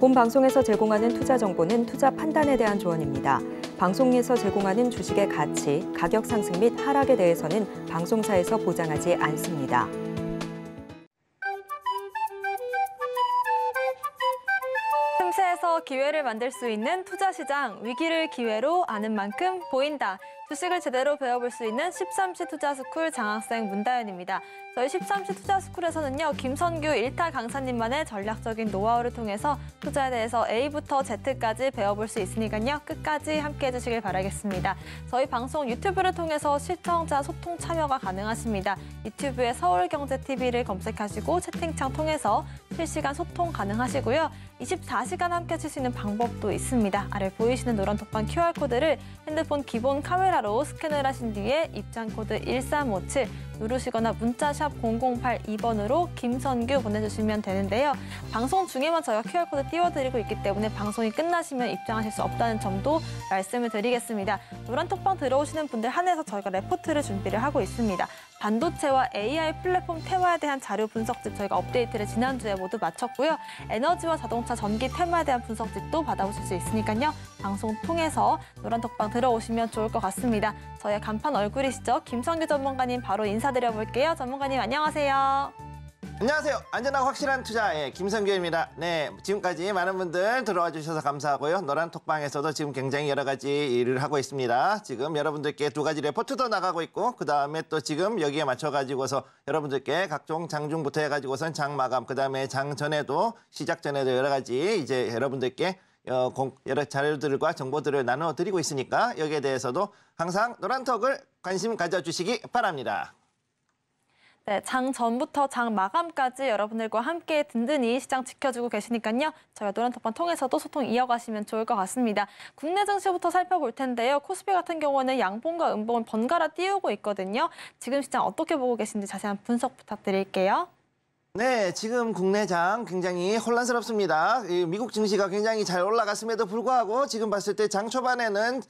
본 방송에서 제공하는 투자 정보는 투자 판단에 대한 조언입니다. 방송에서 제공하는 주식의 가치, 가격 상승 및 하락에 대해서는 방송사에서 보장하지 않습니다. 틈새에서 기회를 만들 수 있는 투자 시장, 위기를 기회로 아는 만큼 보인다. 주식을 제대로 배워볼 수 있는 13시 투자스쿨 장학생 문다연입니다. 저희 13시 투자스쿨에서는요, 김선규 일타 강사님만의 전략적인 노하우를 통해서 투자에 대해서 A부터 Z까지 배워볼 수 있으니까요, 끝까지 함께 해주시길 바라겠습니다. 저희 방송 유튜브를 통해서 시청자 소통 참여가 가능하십니다. 유튜브에 서울경제TV를 검색하시고 채팅창 통해서 실시간 소통 가능하시고요. 24시간 함께 해주시는 방법도 있습니다. 아래 보이시는 노란 톡방 QR코드를 핸드폰 기본 카메라 카메로 스캔을 하신 뒤에 입장코드 1357 누르시거나 문자샵 0082번으로 김선규 보내주시면 되는데요. 방송 중에만 저희가 QR코드 띄워드리고 있기 때문에 방송이 끝나시면 입장하실 수 없다는 점도 말씀을 드리겠습니다. 노란톡방 들어오시는 분들 한해서 저희가 레포트를 준비를 하고 있습니다. 반도체와 AI 플랫폼 테마에 대한 자료 분석집 저희가 업데이트를 지난주에 모두 마쳤고요. 에너지와 자동차, 전기 테마에 대한 분석집도 받아보실 수 있으니까요. 방송 통해서 노란톡방 들어오시면 좋을 것 같습니다. 저의 간판 얼굴이시죠? 김성규 전문가님 바로 인사드려볼게요. 전문가님 안녕하세요. 안녕하세요. 안전하고 확실한 투자의 예, 김성규입니다. 네, 지금까지 많은 분들 들어와 주셔서 감사하고요. 노란 톡방에서도 지금 굉장히 여러 가지 일을 하고 있습니다. 지금 여러분들께 두 가지 레포트도 나가고 있고 그 다음에 또 지금 여기에 맞춰가지고서 여러분들께 각종 장중부터 해가지고선 장 마감 그 다음에 장 전에도 시작 전에도 여러 가지 이제 여러분들께 어, 여러 자료들과 정보들을 나눠 드리고 있으니까 여기에 대해서도 항상 노란톡을 관심 가져주시기 바랍니다. 네, 장 전부터 장 마감까지 여러분들과 함께 든든히 시장 지켜주고 계시니까요. 저희가 노란톡방 통해서도 소통 이어가시면 좋을 것 같습니다. 국내 증시부터 살펴볼 텐데요. 코스피 같은 경우는 양봉과 음봉을 번갈아 띄우고 있거든요. 지금 시장 어떻게 보고 계신지 자세한 분석 부탁드릴게요. 네, 지금 국내장 굉장히 혼란스럽습니다. 미국 증시가 굉장히 잘 올라갔음에도 불구하고 지금 봤을 때 장 초반에는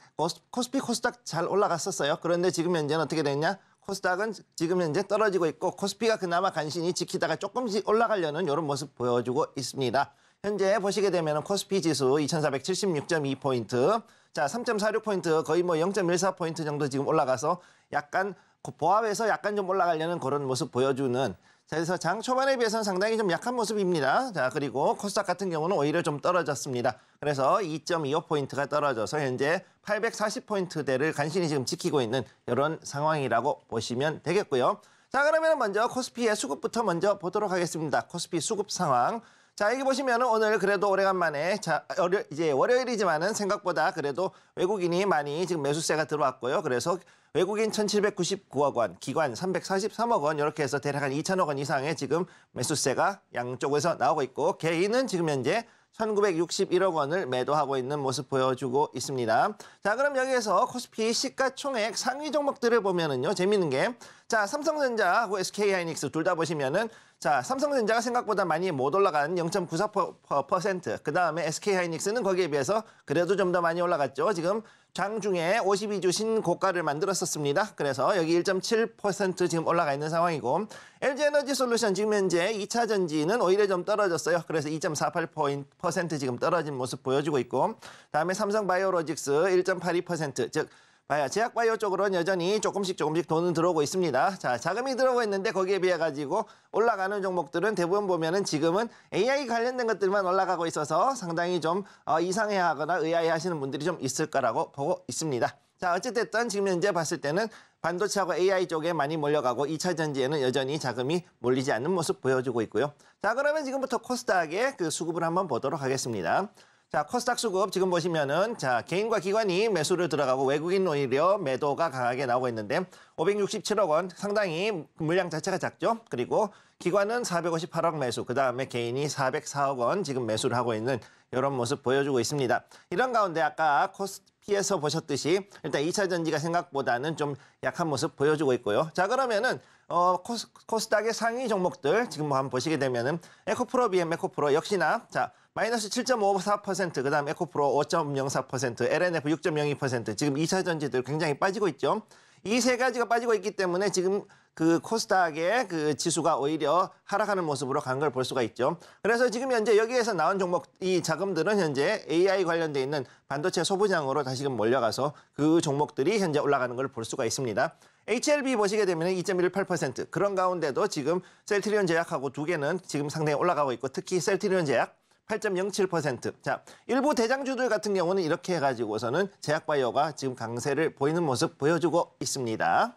코스피 코스닥 잘 올라갔었어요. 그런데 지금 현재는 어떻게 됐냐? 코스닥은 지금 현재 떨어지고 있고 코스피가 그나마 간신히 지키다가 조금씩 올라가려는 이런 모습 보여주고 있습니다. 현재 보시게 되면 코스피 지수 2476.2포인트 자 3.46포인트 거의 뭐 0.14포인트 정도 지금 올라가서 약간 그 보합에서 약간 좀 올라가려는 그런 모습 보여주는 자, 그래서 장 초반에 비해서는 상당히 좀 약한 모습입니다. 자, 그리고 코스닥 같은 경우는 오히려 좀 떨어졌습니다. 그래서 2.25포인트가 떨어져서 현재 840포인트대를 간신히 지금 지키고 있는 이런 상황이라고 보시면 되겠고요. 자, 그러면 먼저 코스피의 수급부터 먼저 보도록 하겠습니다. 코스피 수급 상황. 자, 여기 보시면 오늘 그래도 오래간만에 자, 월요, 이제 월요일이지만은 생각보다 그래도 외국인이 많이 지금 매수세가 들어왔고요. 그래서 외국인 1,799억 원, 기관 343억 원 이렇게 해서 대략 한2 0 0 0억원 이상의 지금 매수세가 양쪽에서 나오고 있고 개인은 지금 현재 1961억 원을 매도하고 있는 모습 보여주고 있습니다. 자, 그럼 여기에서 코스피 시가총액 상위 종목들을 보면은요. 재밌는게 자, 삼성전자하고 SK하이닉스 둘 다 보시면은 자, 삼성전자가 생각보다 많이 못 올라간 0.94%, 그 다음에 SK하이닉스는 거기에 비해서 그래도 좀 더 많이 올라갔죠. 지금 장중에 52주 신고가를 만들었었습니다. 그래서 여기 1.7% 지금 올라가 있는 상황이고 LG에너지 솔루션 지금 현재 2차 전지는 오히려 좀 떨어졌어요. 그래서 2.48% 지금 떨어진 모습 보여주고 있고 다음에 삼성바이오로직스 1.82%즉 아, 제약바이오 쪽으로는 여전히 조금씩 조금씩 돈은 들어오고 있습니다. 자, 자금이 들어오고 있는데 거기에 비해 가지고 올라가는 종목들은 대부분 보면은 지금은 AI 관련된 것들만 올라가고 있어서 상당히 좀 어, 이상해하거나 의아해하시는 분들이 좀 있을 거라고 보고 있습니다. 자, 어쨌든 지금 현재 봤을 때는 반도체하고 AI 쪽에 많이 몰려가고 2차 전지에는 여전히 자금이 몰리지 않는 모습 보여주고 있고요. 자, 그러면 지금부터 코스닥의 그 수급을 한번 보도록 하겠습니다. 자, 코스닥 수급 지금 보시면은 자, 개인과 기관이 매수를 들어가고 외국인 오히려 매도가 강하게 나오고 있는데 567억 원 상당히 물량 자체가 작죠. 그리고 기관은 458억 매수, 그다음에 개인이 404억 원 지금 매수를 하고 있는 이런 모습 보여주고 있습니다. 이런 가운데 아까 코스 피해서 보셨듯이 일단 2차 전지가 생각보다는 좀 약한 모습 보여주고 있고요. 자 그러면은 어, 코스, 코스닥의 상위 종목들 지금 뭐 한번 보시게 되면은 에코프로, BM 에코프로 역시나 자 마이너스 7.54%, 그다음 에코프로 5.04%, LNF 6.02%, 지금 2차 전지들 굉장히 빠지고 있죠. 이세 가지가 빠지고 있기 때문에 지금 그 코스닥의 그 지수가 오히려 하락하는 모습으로 간 걸 볼 수가 있죠. 그래서 지금 현재 여기에서 나온 종목 이 자금들은 현재 AI 관련돼 있는 반도체 소부장으로 다시금 몰려가서 그 종목들이 현재 올라가는 걸 볼 수가 있습니다. HLB 보시게 되면 2.18% 그런 가운데도 지금 셀트리온 제약하고 두 개는 지금 상당히 올라가고 있고 특히 셀트리온 제약 8.07%. 자, 일부 대장주들 같은 경우는 이렇게 해가지고서는 제약바이오가 지금 강세를 보이는 모습 보여주고 있습니다.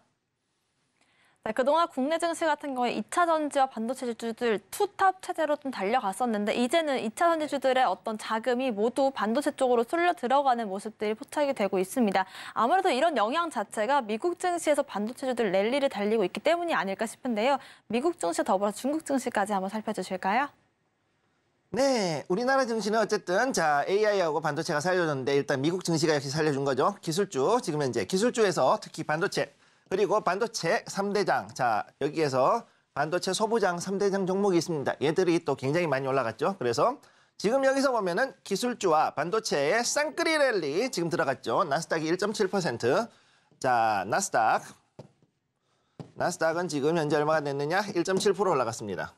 네, 그동안 국내 증시 같은 경우에 2차 전지와 반도체 주주들 투탑 체제로 좀 달려갔었는데 이제는 2차 전지주들의 어떤 자금이 모두 반도체 쪽으로 쏠려 들어가는 모습들이 포착이 되고 있습니다. 아무래도 이런 영향 자체가 미국 증시에서 반도체 주들 랠리를 달리고 있기 때문이 아닐까 싶은데요. 미국 증시 더불어 중국 증시까지 한번 살펴주실까요? 네, 우리나라 증시는 어쨌든 자 AI하고 반도체가 살려줬는데 일단 미국 증시가 역시 살려준 거죠. 기술주 지금 현재 기술주에서 특히 반도체 그리고 반도체 3대장자 여기에서 반도체 소부장 3대장 종목이 있습니다. 얘들이 또 굉장히 많이 올라갔죠. 그래서 지금 여기서 보면은 기술주와 반도체의 쌍끌이 랠리 지금 들어갔죠. 나스닥이 1.7%. 자, 나스닥. 나스닥은 지금 현재 얼마가 됐느냐? 1.7% 올라갔습니다.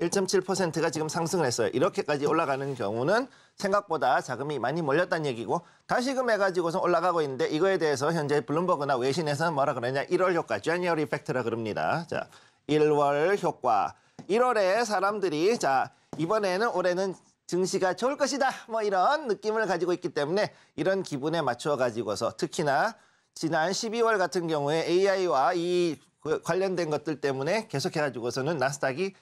1.7%가 지금 상승을 했어요. 이렇게까지 올라가는 경우는 생각보다 자금이 많이 몰렸다는 얘기고 다시금 해가지고서 올라가고 있는데 이거에 대해서 현재 블룸버그나 외신에서는 뭐라 그러냐 1월 효과, January 라 그럽니다. 자, 1월 효과. 1월에 사람들이 자 이번에는 올해는 증시가 좋을 것이다 뭐 이런 느낌을 가지고 있기 때문에 이런 기분에 맞춰 가지고서 특히나 지난 12월 같은 경우에 AI와 이 관련된 것들 때문에 계속해 가지고서는 나스닥이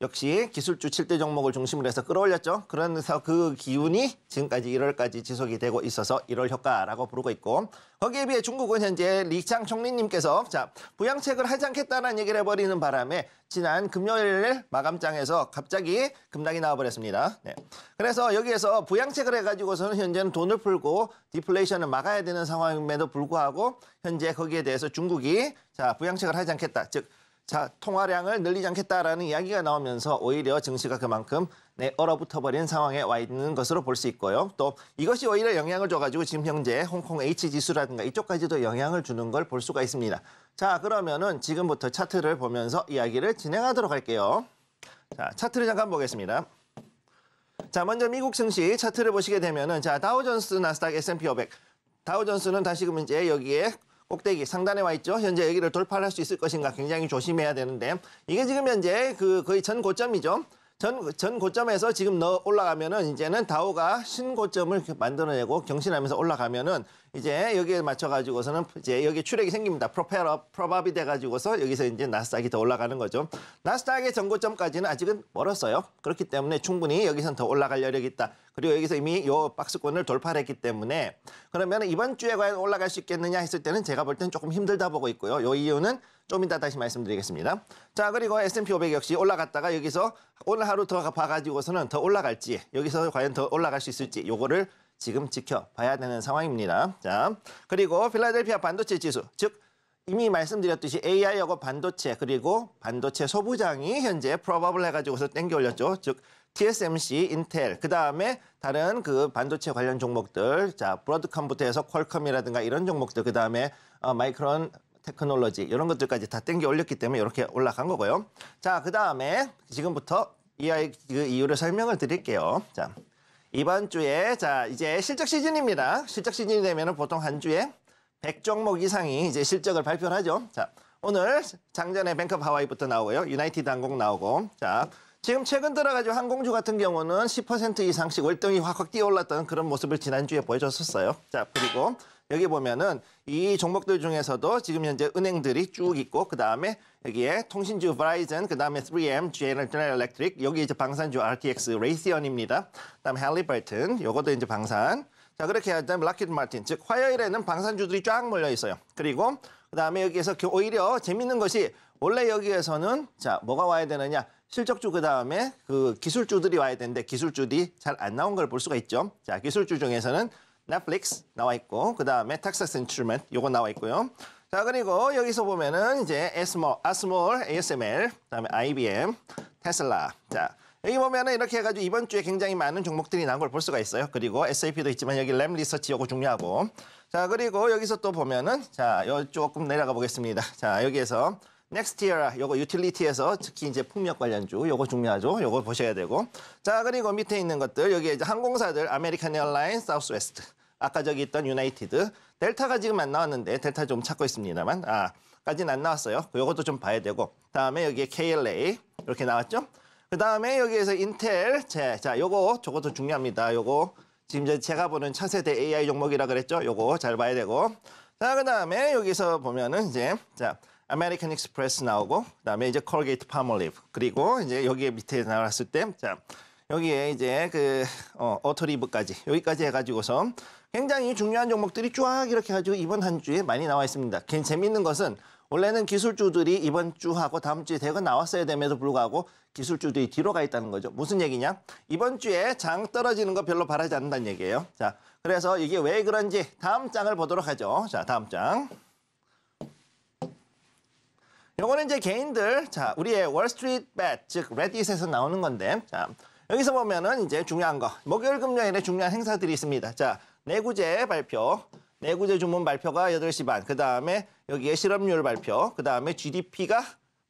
역시 기술주 7대 종목을 중심으로 해서 끌어올렸죠. 그러면서 그 기운이 지금까지 1월까지 지속이 되고 있어서 1월 효과라고 부르고 있고 거기에 비해 중국은 현재 리창 총리님께서 자 부양책을 하지 않겠다는 얘기를 해버리는 바람에 지난 금요일 마감장에서 갑자기 급락이 나와버렸습니다. 네. 그래서 여기에서 부양책을 해가지고서는 현재는 돈을 풀고 디플레이션을 막아야 되는 상황임에도 불구하고 현재 거기에 대해서 중국이 자 부양책을 하지 않겠다. 즉 자, 통화량을 늘리지 않겠다라는 이야기가 나오면서 오히려 증시가 그만큼 네, 얼어붙어버린 상황에 와 있는 것으로 볼 수 있고요. 또 이것이 오히려 영향을 줘가지고 지금 현재 홍콩 H지수라든가 이쪽까지도 영향을 주는 걸 볼 수가 있습니다. 자, 그러면은 지금부터 차트를 보면서 이야기를 진행하도록 할게요. 자, 차트를 잠깐 보겠습니다. 자, 먼저 미국 증시 차트를 보시게 되면은 자, 다우존스, 나스닥, S&P 500. 다우존스는 다시금 이제 여기에 꼭대기 상단에 와 있죠. 현재 여기를 돌파할 수 있을 것인가 굉장히 조심해야 되는데 이게 지금 현재 그 거의 전 고점이죠. 전, 전 고점에서 지금 너 올라가면은 이제는 다오가 신고점을 만들어내고 경신하면서 올라가면은 이제 여기에 맞춰가지고서는 이제 여기 출액이 생깁니다. 프로페러, 프로바비 돼가지고서 여기서 이제 나스닥이 더 올라가는 거죠. 나스닥의 전고점까지는 아직은 멀었어요. 그렇기 때문에 충분히 여기선 더 올라갈 여력이 있다. 그리고 여기서 이미 요 박스권을 돌파했기 를 때문에 그러면 이번 주에 과연 올라갈 수 있겠느냐 했을 때는 제가 볼 때는 조금 힘들다 보고 있고요. 요 이유는 좀 이따 다시 말씀드리겠습니다. 자, 그리고 S&P 500 역시 올라갔다가 여기서 오늘 하루 더 봐가지고서는 더 올라갈지, 여기서 과연 더 올라갈 수 있을지 요거를 지금 지켜봐야 되는 상황입니다. 자, 그리고 필라델피아 반도체 지수, 즉 이미 말씀드렸듯이 AI하고 반도체 그리고 반도체 소부장이 현재 프로바블 해가지고서 땡겨 올렸죠. 즉 TSMC, 인텔, 그 다음에 다른 그 반도체 관련 종목들, 자 브로드컴부터 해서 퀄컴이라든가 이런 종목들, 그 다음에 어, 마이크론, 테크놀로지 이런 것들까지 다 땡겨 올렸기 때문에 이렇게 올라간 거고요. 자, 그 다음에 지금부터 이 아이 그 이유를 설명을 드릴게요. 자, 이번 주에 자 이제 실적 시즌입니다. 실적 시즌이 되면 보통 한 주에 100종목 이상이 이제 실적을 발표를 하죠. 자, 오늘 장전에 뱅크 하와이부터 나오고요. 유나이티드 항공 나오고 자. 지금 최근 들어가지고 항공주 같은 경우는 10% 이상씩 월등히 확확 뛰어올랐던 그런 모습을 지난주에 보여줬었어요. 자, 그리고 여기 보면은 이 종목들 중에서도 지금 현재 은행들이 쭉 있고 그다음에 여기에 통신주 브라이즌, 그다음에 3M, General Electric, 여기 이제 방산주 RTX, 레이시언입니다. 그다음 할리버튼, 요것도 이제 방산. 자 그렇게 하자면 락키드 마틴, 즉 화요일에는 방산주들이 쫙 몰려 있어요. 그리고 그다음에 여기에서 오히려 재밌는 것이 원래 여기에서는 자 뭐가 와야 되느냐? 실적주 그다음에 그 기술주들이 와야 되는데 기술주들이 잘 안 나온 걸 볼 수가 있죠. 자 기술주 중에서는 넷플릭스 나와 있고 그 다음에 텍사스 인트루먼 요거 나와 있고요. 자 그리고 여기서 보면은 이제 에스몰, 아스몰, ASML, 그다음에 IBM, 테슬라. 자 여기 보면은 이렇게 해가지고 이번 주에 굉장히 많은 종목들이 나온 걸 볼 수가 있어요. 그리고 SAP도 있지만 여기 램 리서치 요거 중요하고 자 그리고 여기서 또 보면은 자요 조금 내려가 보겠습니다. 자 여기에서 넥스티어라 요거 유틸리티에서 특히 이제 풍력 관련주 요거 중요하죠. 요거 보셔야 되고 자 그리고 밑에 있는 것들 여기에 이제 항공사들 아메리칸 에어라인, 사우스웨스트 아까 저기 있던 유나이티드, 델타가 지금 안 나왔는데 델타 좀 찾고 있습니다만 아, 까지는 안 나왔어요. 요것도 좀 봐야 되고 다음에 여기에 KLA 이렇게 나왔죠. 그 다음에 여기에서 인텔 제, 자 요거 저것도 중요합니다. 요거 지금 제가 보는 차세대 AI 종목이라 그랬죠. 요거 잘 봐야 되고 자그 다음에 여기서 보면은 이제 자 아메리칸 익스프레스 나오고 그다음에 이제 콜게이트 파멀리브 그리고 이제 여기에 밑에 나왔을 때자 여기에 이제 그 어, 오토리브까지 여기까지 해가지고서 굉장히 중요한 종목들이 쫙 이렇게 가지고 이번 한 주에 많이 나와 있습니다. 재미있는 것은 원래는 기술주들이 이번 주하고 다음 주에 대거 나왔어야 됨에도 불구하고 기술주들이 뒤로 가 있다는 거죠. 무슨 얘기냐? 이번 주에 장 떨어지는 거 별로 바라지 않는다는 얘기예요. 자, 그래서 이게 왜 그런지 다음 장을 보도록 하죠. 자, 다음 장. 요거는 이제 개인들, 자, 우리의 월스트리트 배, 즉 레딧에서 나오는 건데, 자, 여기서 보면은 이제 중요한 거. 목요일 금요일에 중요한 행사들이 있습니다. 자, 내구제 발표. 내구제 주문 발표가 8시 반. 그다음에 여기에 실업률 발표. 그다음에 GDP가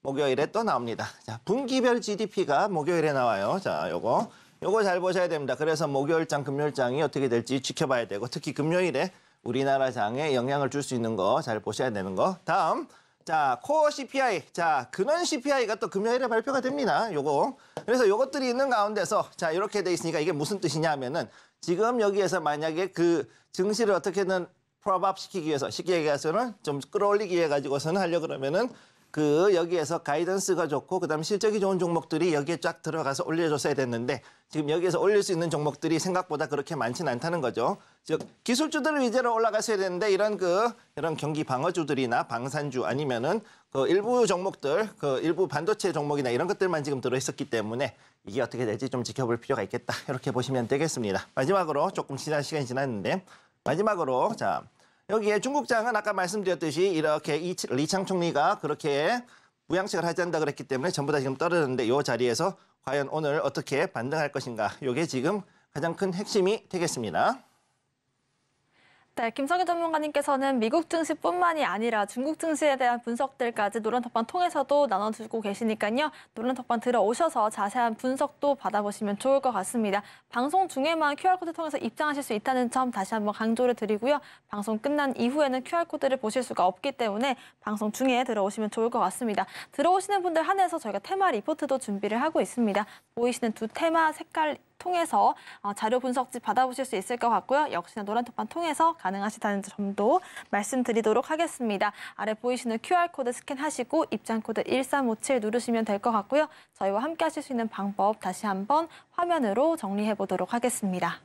목요일에 또 나옵니다. 자, 분기별 GDP가 목요일에 나와요. 자, 요거. 요거 잘 보셔야 됩니다. 그래서 목요일장, 금요일장이 어떻게 될지 지켜봐야 되고 특히 금요일에 우리나라 장에 영향을 줄 수 있는 거 잘 보셔야 되는 거. 다음 자, 코어 CPI. 자, 근원 CPI가 또 금요일에 발표가 됩니다. 요거. 그래서 요것들이 있는 가운데서 자, 이렇게 돼 있으니까 이게 무슨 뜻이냐면은 하 지금 여기에서 만약에 그 증시를 어떻게든 프로밥 시키기 위해서 쉽게 얘기해서는 좀 끌어올리기 위해 가지고서는 하려 그러면은 그 여기에서 가이던스가 좋고 그다음에 실적이 좋은 종목들이 여기에 쫙 들어가서 올려줬어야 됐는데 지금 여기에서 올릴 수 있는 종목들이 생각보다 그렇게 많지는 않다는 거죠. 즉 기술주들을 위주로 올라갔어야 되는데 이런 그 이런 경기 방어주들이나 방산주 아니면은 그 일부 종목들 그 일부 반도체 종목이나 이런 것들만 지금 들어 있었기 때문에 이게 어떻게 될지 좀 지켜볼 필요가 있겠다 이렇게 보시면 되겠습니다. 마지막으로 조금 지난 시간이 지났는데 마지막으로 자. 여기에 중국장은 아까 말씀드렸듯이 이렇게 이, 리창 총리가 그렇게 무양식을 하지 않다 그랬기 때문에 전부 다 지금 떨어졌는데 이 자리에서 과연 오늘 어떻게 반등할 것인가 이게 지금 가장 큰 핵심이 되겠습니다. 네, 김성희 전문가님께서는 미국 증시뿐만이 아니라 중국 증시에 대한 분석들까지 노란톡방 통해서도 나눠주고 계시니까요. 노란톡방 들어오셔서 자세한 분석도 받아보시면 좋을 것 같습니다. 방송 중에만 QR코드 통해서 입장하실 수 있다는 점 다시 한번 강조를 드리고요. 방송 끝난 이후에는 QR코드를 보실 수가 없기 때문에 방송 중에 들어오시면 좋을 것 같습니다. 들어오시는 분들 한해서 저희가 테마 리포트도 준비를 하고 있습니다. 보이시는 두 테마 색깔 통해서 어, 자료 분석지 받아보실 수 있을 것 같고요. 역시나 노란톡방 통해서 가능하시다는 점도 말씀드리도록 하겠습니다. 아래 보이시는 QR코드 스캔하시고 입장코드 1357 누르시면 될 것 같고요. 저희와 함께 하실 수 있는 방법 다시 한번 화면으로 정리해 보도록 하겠습니다.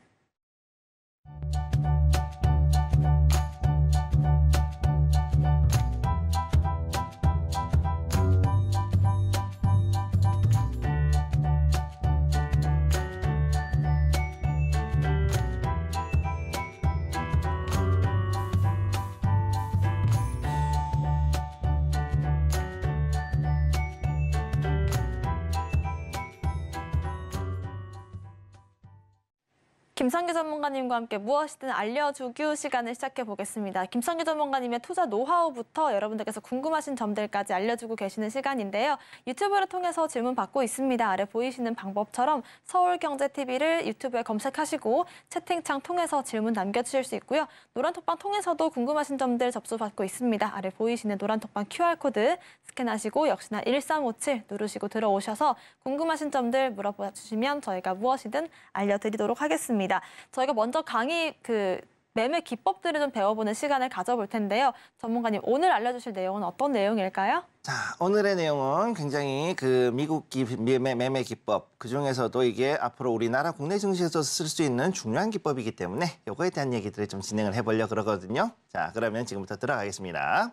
김상규 전문가님과 함께 무엇이든 알려주규 시간을 시작해 보겠습니다. 김상규 전문가님의 투자 노하우부터 여러분들께서 궁금하신 점들까지 알려주고 계시는 시간인데요. 유튜브를 통해서 질문 받고 있습니다. 아래 보이시는 방법처럼 서울경제TV를 유튜브에 검색하시고 채팅창 통해서 질문 남겨주실 수 있고요. 노란톡방 통해서도 궁금하신 점들 접수받고 있습니다. 아래 보이시는 노란톡방 QR코드 스캔하시고 역시나 1357 누르시고 들어오셔서 궁금하신 점들 물어봐 주시면 저희가 무엇이든 알려드리도록 하겠습니다. 있습니다. 저희가 먼저 강의 그 매매 기법들을 좀 배워보는 시간을 가져볼 텐데요. 전문가님, 오늘 알려주실 내용은 어떤 내용일까요? 자, 오늘의 내용은 굉장히 그 미국 기, 매매, 매매 기법, 그중에서도 이게 앞으로 우리나라 국내 증시에서 쓸 수 있는 중요한 기법이기 때문에 이거에 대한 얘기들을 좀 진행을 해보려고 그러거든요. 자, 그러면 지금부터 들어가겠습니다.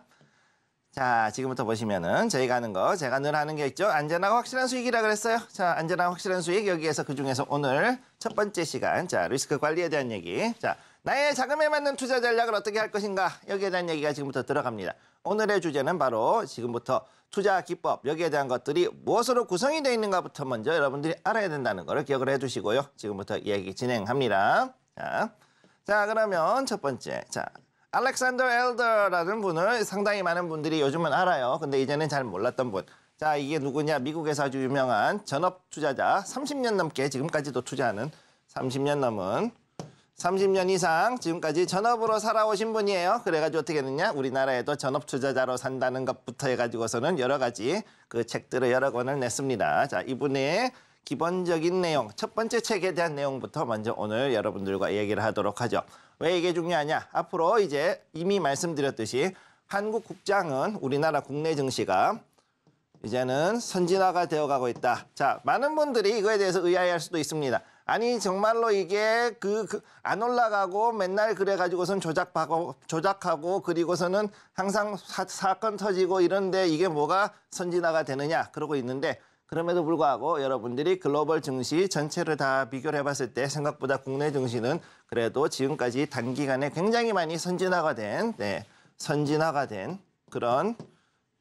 자, 지금부터 보시면은 저희가 하는 거 제가 늘 하는 게 있죠. 안전하고 확실한 수익이라 그랬어요. 자, 안전하고 확실한 수익 여기에서 그중에서 오늘 첫 번째 시간 자, 리스크 관리에 대한 얘기. 자, 나의 자금에 맞는 투자 전략을 어떻게 할 것인가 여기에 대한 얘기가 지금부터 들어갑니다. 오늘의 주제는 바로 지금부터 투자 기법 여기에 대한 것들이 무엇으로 구성이 되어 있는가부터 먼저 여러분들이 알아야 된다는 거를 기억을 해주시고요 지금부터 얘기 진행합니다. 자. 자, 그러면 첫 번째. 자, 알렉산더 엘더라는 분을 상당히 많은 분들이 요즘은 알아요. 근데 이제는 잘 몰랐던 분. 자, 이게 누구냐? 미국에서 아주 유명한 전업 투자자. 30년 넘게 지금까지도 투자하는 30년 넘은 30년 이상 지금까지 전업으로 살아오신 분이에요. 그래가지고 어떻게 됐냐? 우리나라에도 전업 투자자로 산다는 것부터 해가지고서는 여러 가지 그 책들을 여러 권을 냈습니다. 자, 이분의 기본적인 내용, 첫 번째 책에 대한 내용부터 먼저 오늘 여러분들과 얘기를 하도록 하죠. 왜 이게 중요하냐? 앞으로 이제 이미 말씀드렸듯이 한국 국장은 우리나라 국내 증시가 이제는 선진화가 되어가고 있다. 자, 많은 분들이 이거에 대해서 의아해할 수도 있습니다. 아니 정말로 이게 그안 그, 그 올라가고 맨날 그래가지고선 조작하고 조작하고 그리고서는 항상 사, 건 터지고 이런데 이게 뭐가 선진화가 되느냐 그러고 있는데 그럼에도 불구하고 여러분들이 글로벌 증시 전체를 다 비교를 해봤을 때 생각보다 국내 증시는 그래도 지금까지 단기간에 굉장히 많이 선진화가 된 네, 선진화가 된 그런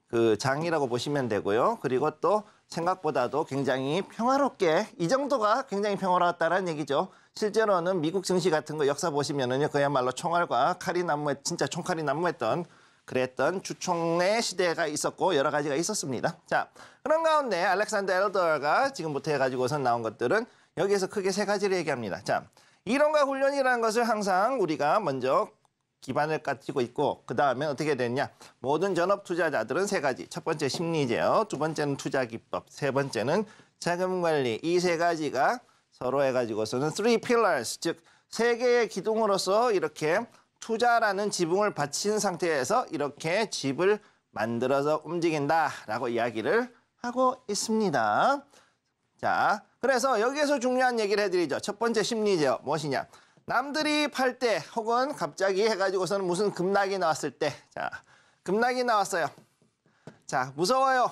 그 장이라고 보시면 되고요. 그리고 또 생각보다도 굉장히 평화롭게 이 정도가 굉장히 평화로웠다는 얘기죠. 실제로는 미국 증시 같은 거 역사 보시면은요 그야말로 총알과 칼이 난무했 진짜 총칼이 난무했던 그랬던 주총의 시대가 있었고 여러 가지가 있었습니다. 자 그런 가운데 알렉산더 엘더가 지금부터 해가지고선 나온 것들은 여기에서 크게 세 가지를 얘기합니다. 자 이론과 훈련이라는 것을 항상 우리가 먼저 기반을 갖추고 있고 그 다음에 어떻게 됐냐 모든 전업 투자자들은 세 가지 첫 번째 심리 제어 두 번째는 투자 기법 세 번째는 자금 관리 이 세 가지가 서로 해가지고서는 three pillars 즉 세 개의 기둥으로서 이렇게 투자라는 지붕을 받친 상태에서 이렇게 집을 만들어서 움직인다라고 이야기를 하고 있습니다. 자, 그래서 여기에서 중요한 얘기를 해드리죠. 첫 번째 심리제어 무엇이냐. 남들이 팔 때 혹은 갑자기 해가지고서는 무슨 급락이 나왔을 때. 자, 급락이 나왔어요. 자, 무서워요.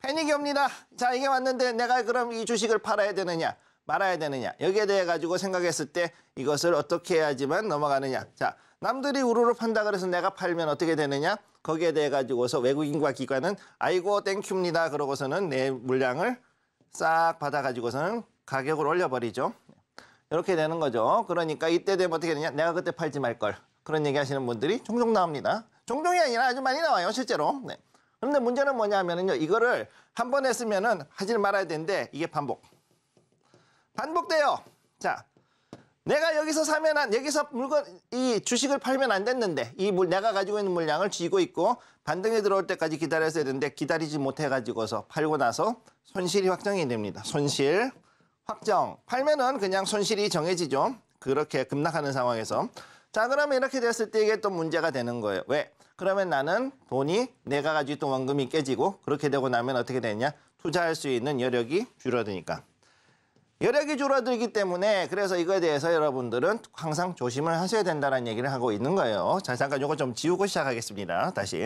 패닉이 옵니다. 자, 이게 왔는데 내가 그럼 이 주식을 팔아야 되느냐. 말아야 되느냐 여기에 대해 가지고 생각했을 때 이것을 어떻게 해야지만 넘어가느냐 자 남들이 우르르 판다 그래서 내가 팔면 어떻게 되느냐 거기에 대해 가지고서 외국인과 기관은 아이고 땡큐입니다 그러고서는 내 물량을 싹 받아가지고서는 가격을 올려버리죠. 이렇게 되는 거죠. 그러니까 이때 되면 어떻게 되냐. 내가 그때 팔지 말걸. 그런 얘기 하시는 분들이 종종 나옵니다. 종종이 아니라 아주 많이 나와요, 실제로. 네. 그런데 문제는 뭐냐면요. 하 이거를 한 번 했으면은 하지 말아야 되는데 이게 반복. 반복돼요. 자, 내가 여기서 사면 안, 여기서 물건 이 주식을 팔면 안 됐는데 이 물, 내가 가지고 있는 물량을 쥐고 있고 반등에 들어올 때까지 기다렸어야 되는데 기다리지 못해 가지고서 팔고 나서 손실이 확정이 됩니다. 손실 확정. 팔면은 그냥 손실이 정해지죠. 그렇게 급락하는 상황에서 자 그러면 이렇게 됐을 때 이게 또 문제가 되는 거예요. 왜? 그러면 나는 돈이 내가 가지고 있던 원금이 깨지고 그렇게 되고 나면 어떻게 되냐? 투자할 수 있는 여력이 줄어드니까. 열액이 줄어들기 때문에 그래서 이거에 대해서 여러분들은 항상 조심을 하셔야 된다는 얘기를 하고 있는 거예요. 자, 잠깐 이거 좀 지우고 시작하겠습니다. 다시.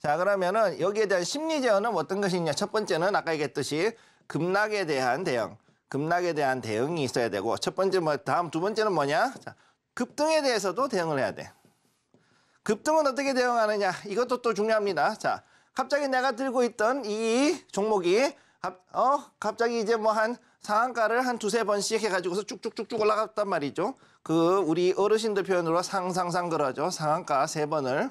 자, 그러면은 여기에 대한 심리 제어는 어떤 것이 있냐. 첫 번째는 아까 얘기했듯이 급락에 대한 대응. 급락에 대한 대응이 있어야 되고 첫 번째 뭐 다음 두 번째는 뭐냐? 자, 급등에 대해서도 대응을 해야 돼. 급등은 어떻게 대응하느냐? 이것도 또 중요합니다. 자, 갑자기 내가 들고 있던 이 종목이 갑, 어 갑자기 이제 뭐 한 상한가를 한 두세 번씩 해가지고서 쭉쭉쭉쭉 올라갔단 말이죠. 그 우리 어르신들 표현으로 상상상 그러죠. 상한가 세 번을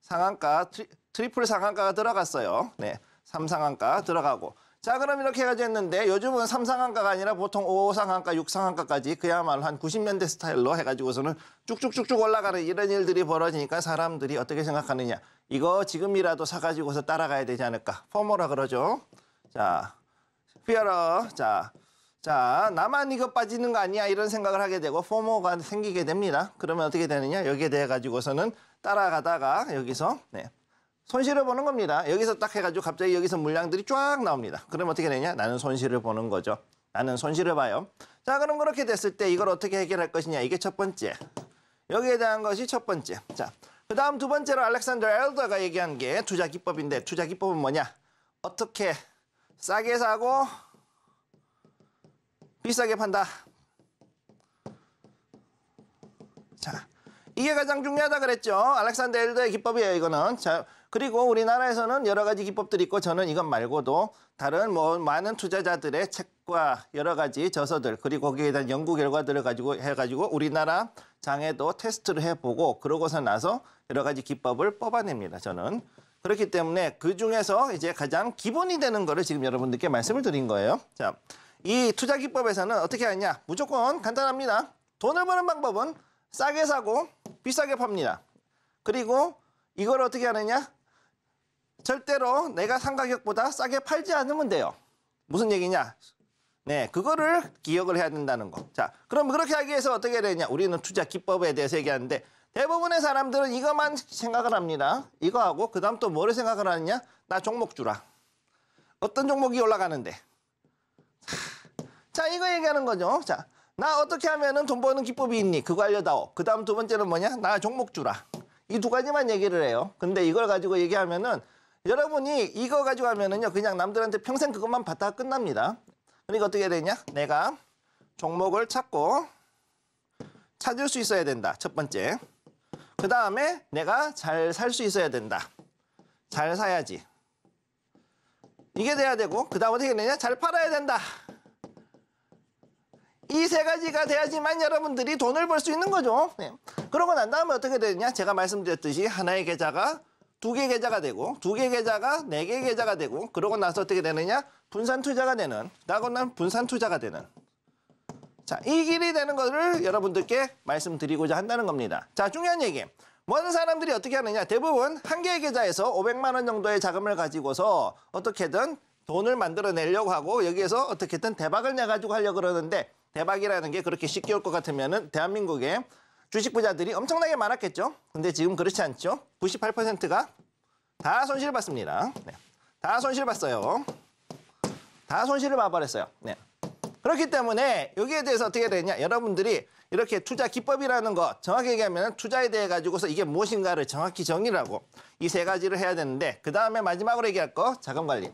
상한가 트리, 트리플 상한가가 들어갔어요. 네, 삼상한가 들어가고 자 그럼 이렇게 해가지고 했는데 요즘은 삼상한가가 아니라 보통 오상한가육상한가까지 그야말로 한 90년대 스타일로 해가지고서는 쭉쭉쭉쭉 올라가는 이런 일들이 벌어지니까 사람들이 어떻게 생각하느냐 이거 지금이라도 사가지고서 따라가야 되지 않을까 포모라 그러죠 자, 피어러. 자, 자, 나만 이거 빠지는 거 아니야 이런 생각을 하게 되고 포모가 생기게 됩니다. 그러면 어떻게 되느냐? 여기에 대해 가지고서는 따라가다가 여기서 네. 손실을 보는 겁니다. 여기서 딱 해가지고 갑자기 여기서 물량들이 쫙 나옵니다. 그럼 어떻게 되냐? 나는 손실을 보는 거죠. 나는 손실을 봐요. 자, 그럼 그렇게 됐을 때 이걸 어떻게 해결할 것이냐? 이게 첫 번째. 여기에 대한 것이 첫 번째. 자, 그 다음 두 번째로 알렉산더 엘더가 얘기한 게 투자 기법인데 투자 기법은 뭐냐? 어떻게 싸게 사고 비싸게 판다. 자, 이게 가장 중요하다 그랬죠. 알렉산더 엘더의 기법이에요, 이거는. 자, 그리고 우리나라에서는 여러 가지 기법들이 있고 저는 이것 말고도 다른 뭐 많은 투자자들의 책과 여러 가지 저서들 그리고 거기에 대한 연구 결과들을 가지고 해가지고 우리나라 장에도 테스트를 해보고 그러고서 나서 여러 가지 기법을 뽑아냅니다, 저는. 그렇기 때문에 그중에서 이제 가장 기본이 되는 거를 지금 여러분들께 말씀을 드린 거예요. 자, 이 투자 기법에서는 어떻게 하냐? 무조건 간단합니다. 돈을 버는 방법은 싸게 사고 비싸게 팝니다. 그리고 이걸 어떻게 하느냐? 절대로 내가 상 가격보다 싸게 팔지 않으면 돼요. 무슨 얘기냐? 네, 그거를 기억을 해야 된다는 거. 자, 그럼 그렇게 하기 위해서 어떻게 해야 되냐? 우리는 투자 기법에 대해서 얘기하는데 대부분의 사람들은 이것만 생각을 합니다. 이거 하고 그 다음 또 뭐를 생각을 하느냐? 나 종목 주라. 어떤 종목이 올라가는데. 자, 이거 얘기하는 거죠. 자, 나 어떻게 하면 은돈 버는 기법이 있니? 그거 알려다오. 그 다음 두 번째는 뭐냐? 나 종목 주라. 이 두 가지만 얘기를 해요. 근데 이걸 가지고 얘기하면은 여러분이 이거 가지고 하면은요. 그냥 남들한테 평생 그것만 받다가 끝납니다. 그러니까 어떻게 해야 되냐? 내가 종목을 찾고 찾을 수 있어야 된다. 첫 번째. 그 다음에 내가 잘 살 수 있어야 된다. 잘 사야지. 이게 돼야 되고 그 다음 어떻게 되냐? 잘 팔아야 된다. 이 세 가지가 돼야지만 여러분들이 돈을 벌 수 있는 거죠. 네. 그러고 난 다음에 어떻게 되느냐? 제가 말씀드렸듯이 하나의 계좌가 두 개 계좌가 되고 두 개 계좌가 네 개 계좌가 되고 그러고 나서 어떻게 되느냐? 분산 투자가 되는 나고난 분산 투자가 되는 자, 이 길이 되는 것을 여러분들께 말씀드리고자 한다는 겁니다. 자, 중요한 얘기. 모든 사람들이 어떻게 하느냐. 대부분 한 개의 계좌에서 500만 원 정도의 자금을 가지고서 어떻게든 돈을 만들어내려고 하고 여기에서 어떻게든 대박을 내가지고 하려고 그러는데 대박이라는 게 그렇게 쉽게 올 것 같으면 은 대한민국에 주식 부자들이 엄청나게 많았겠죠. 근데 지금 그렇지 않죠. 98%가 다 손실을 봤습니다. 네. 다 손실을 봤어요. 다 손실을 봐버렸어요. 네. 그렇기 때문에 여기에 대해서 어떻게 되냐 여러분들이 이렇게 투자 기법이라는 거 정확히 얘기하면 투자에 대해 가지고서 이게 무엇인가를 정확히 정리하고 이 세 가지를 해야 되는데 그 다음에 마지막으로 얘기할 거 자금 관리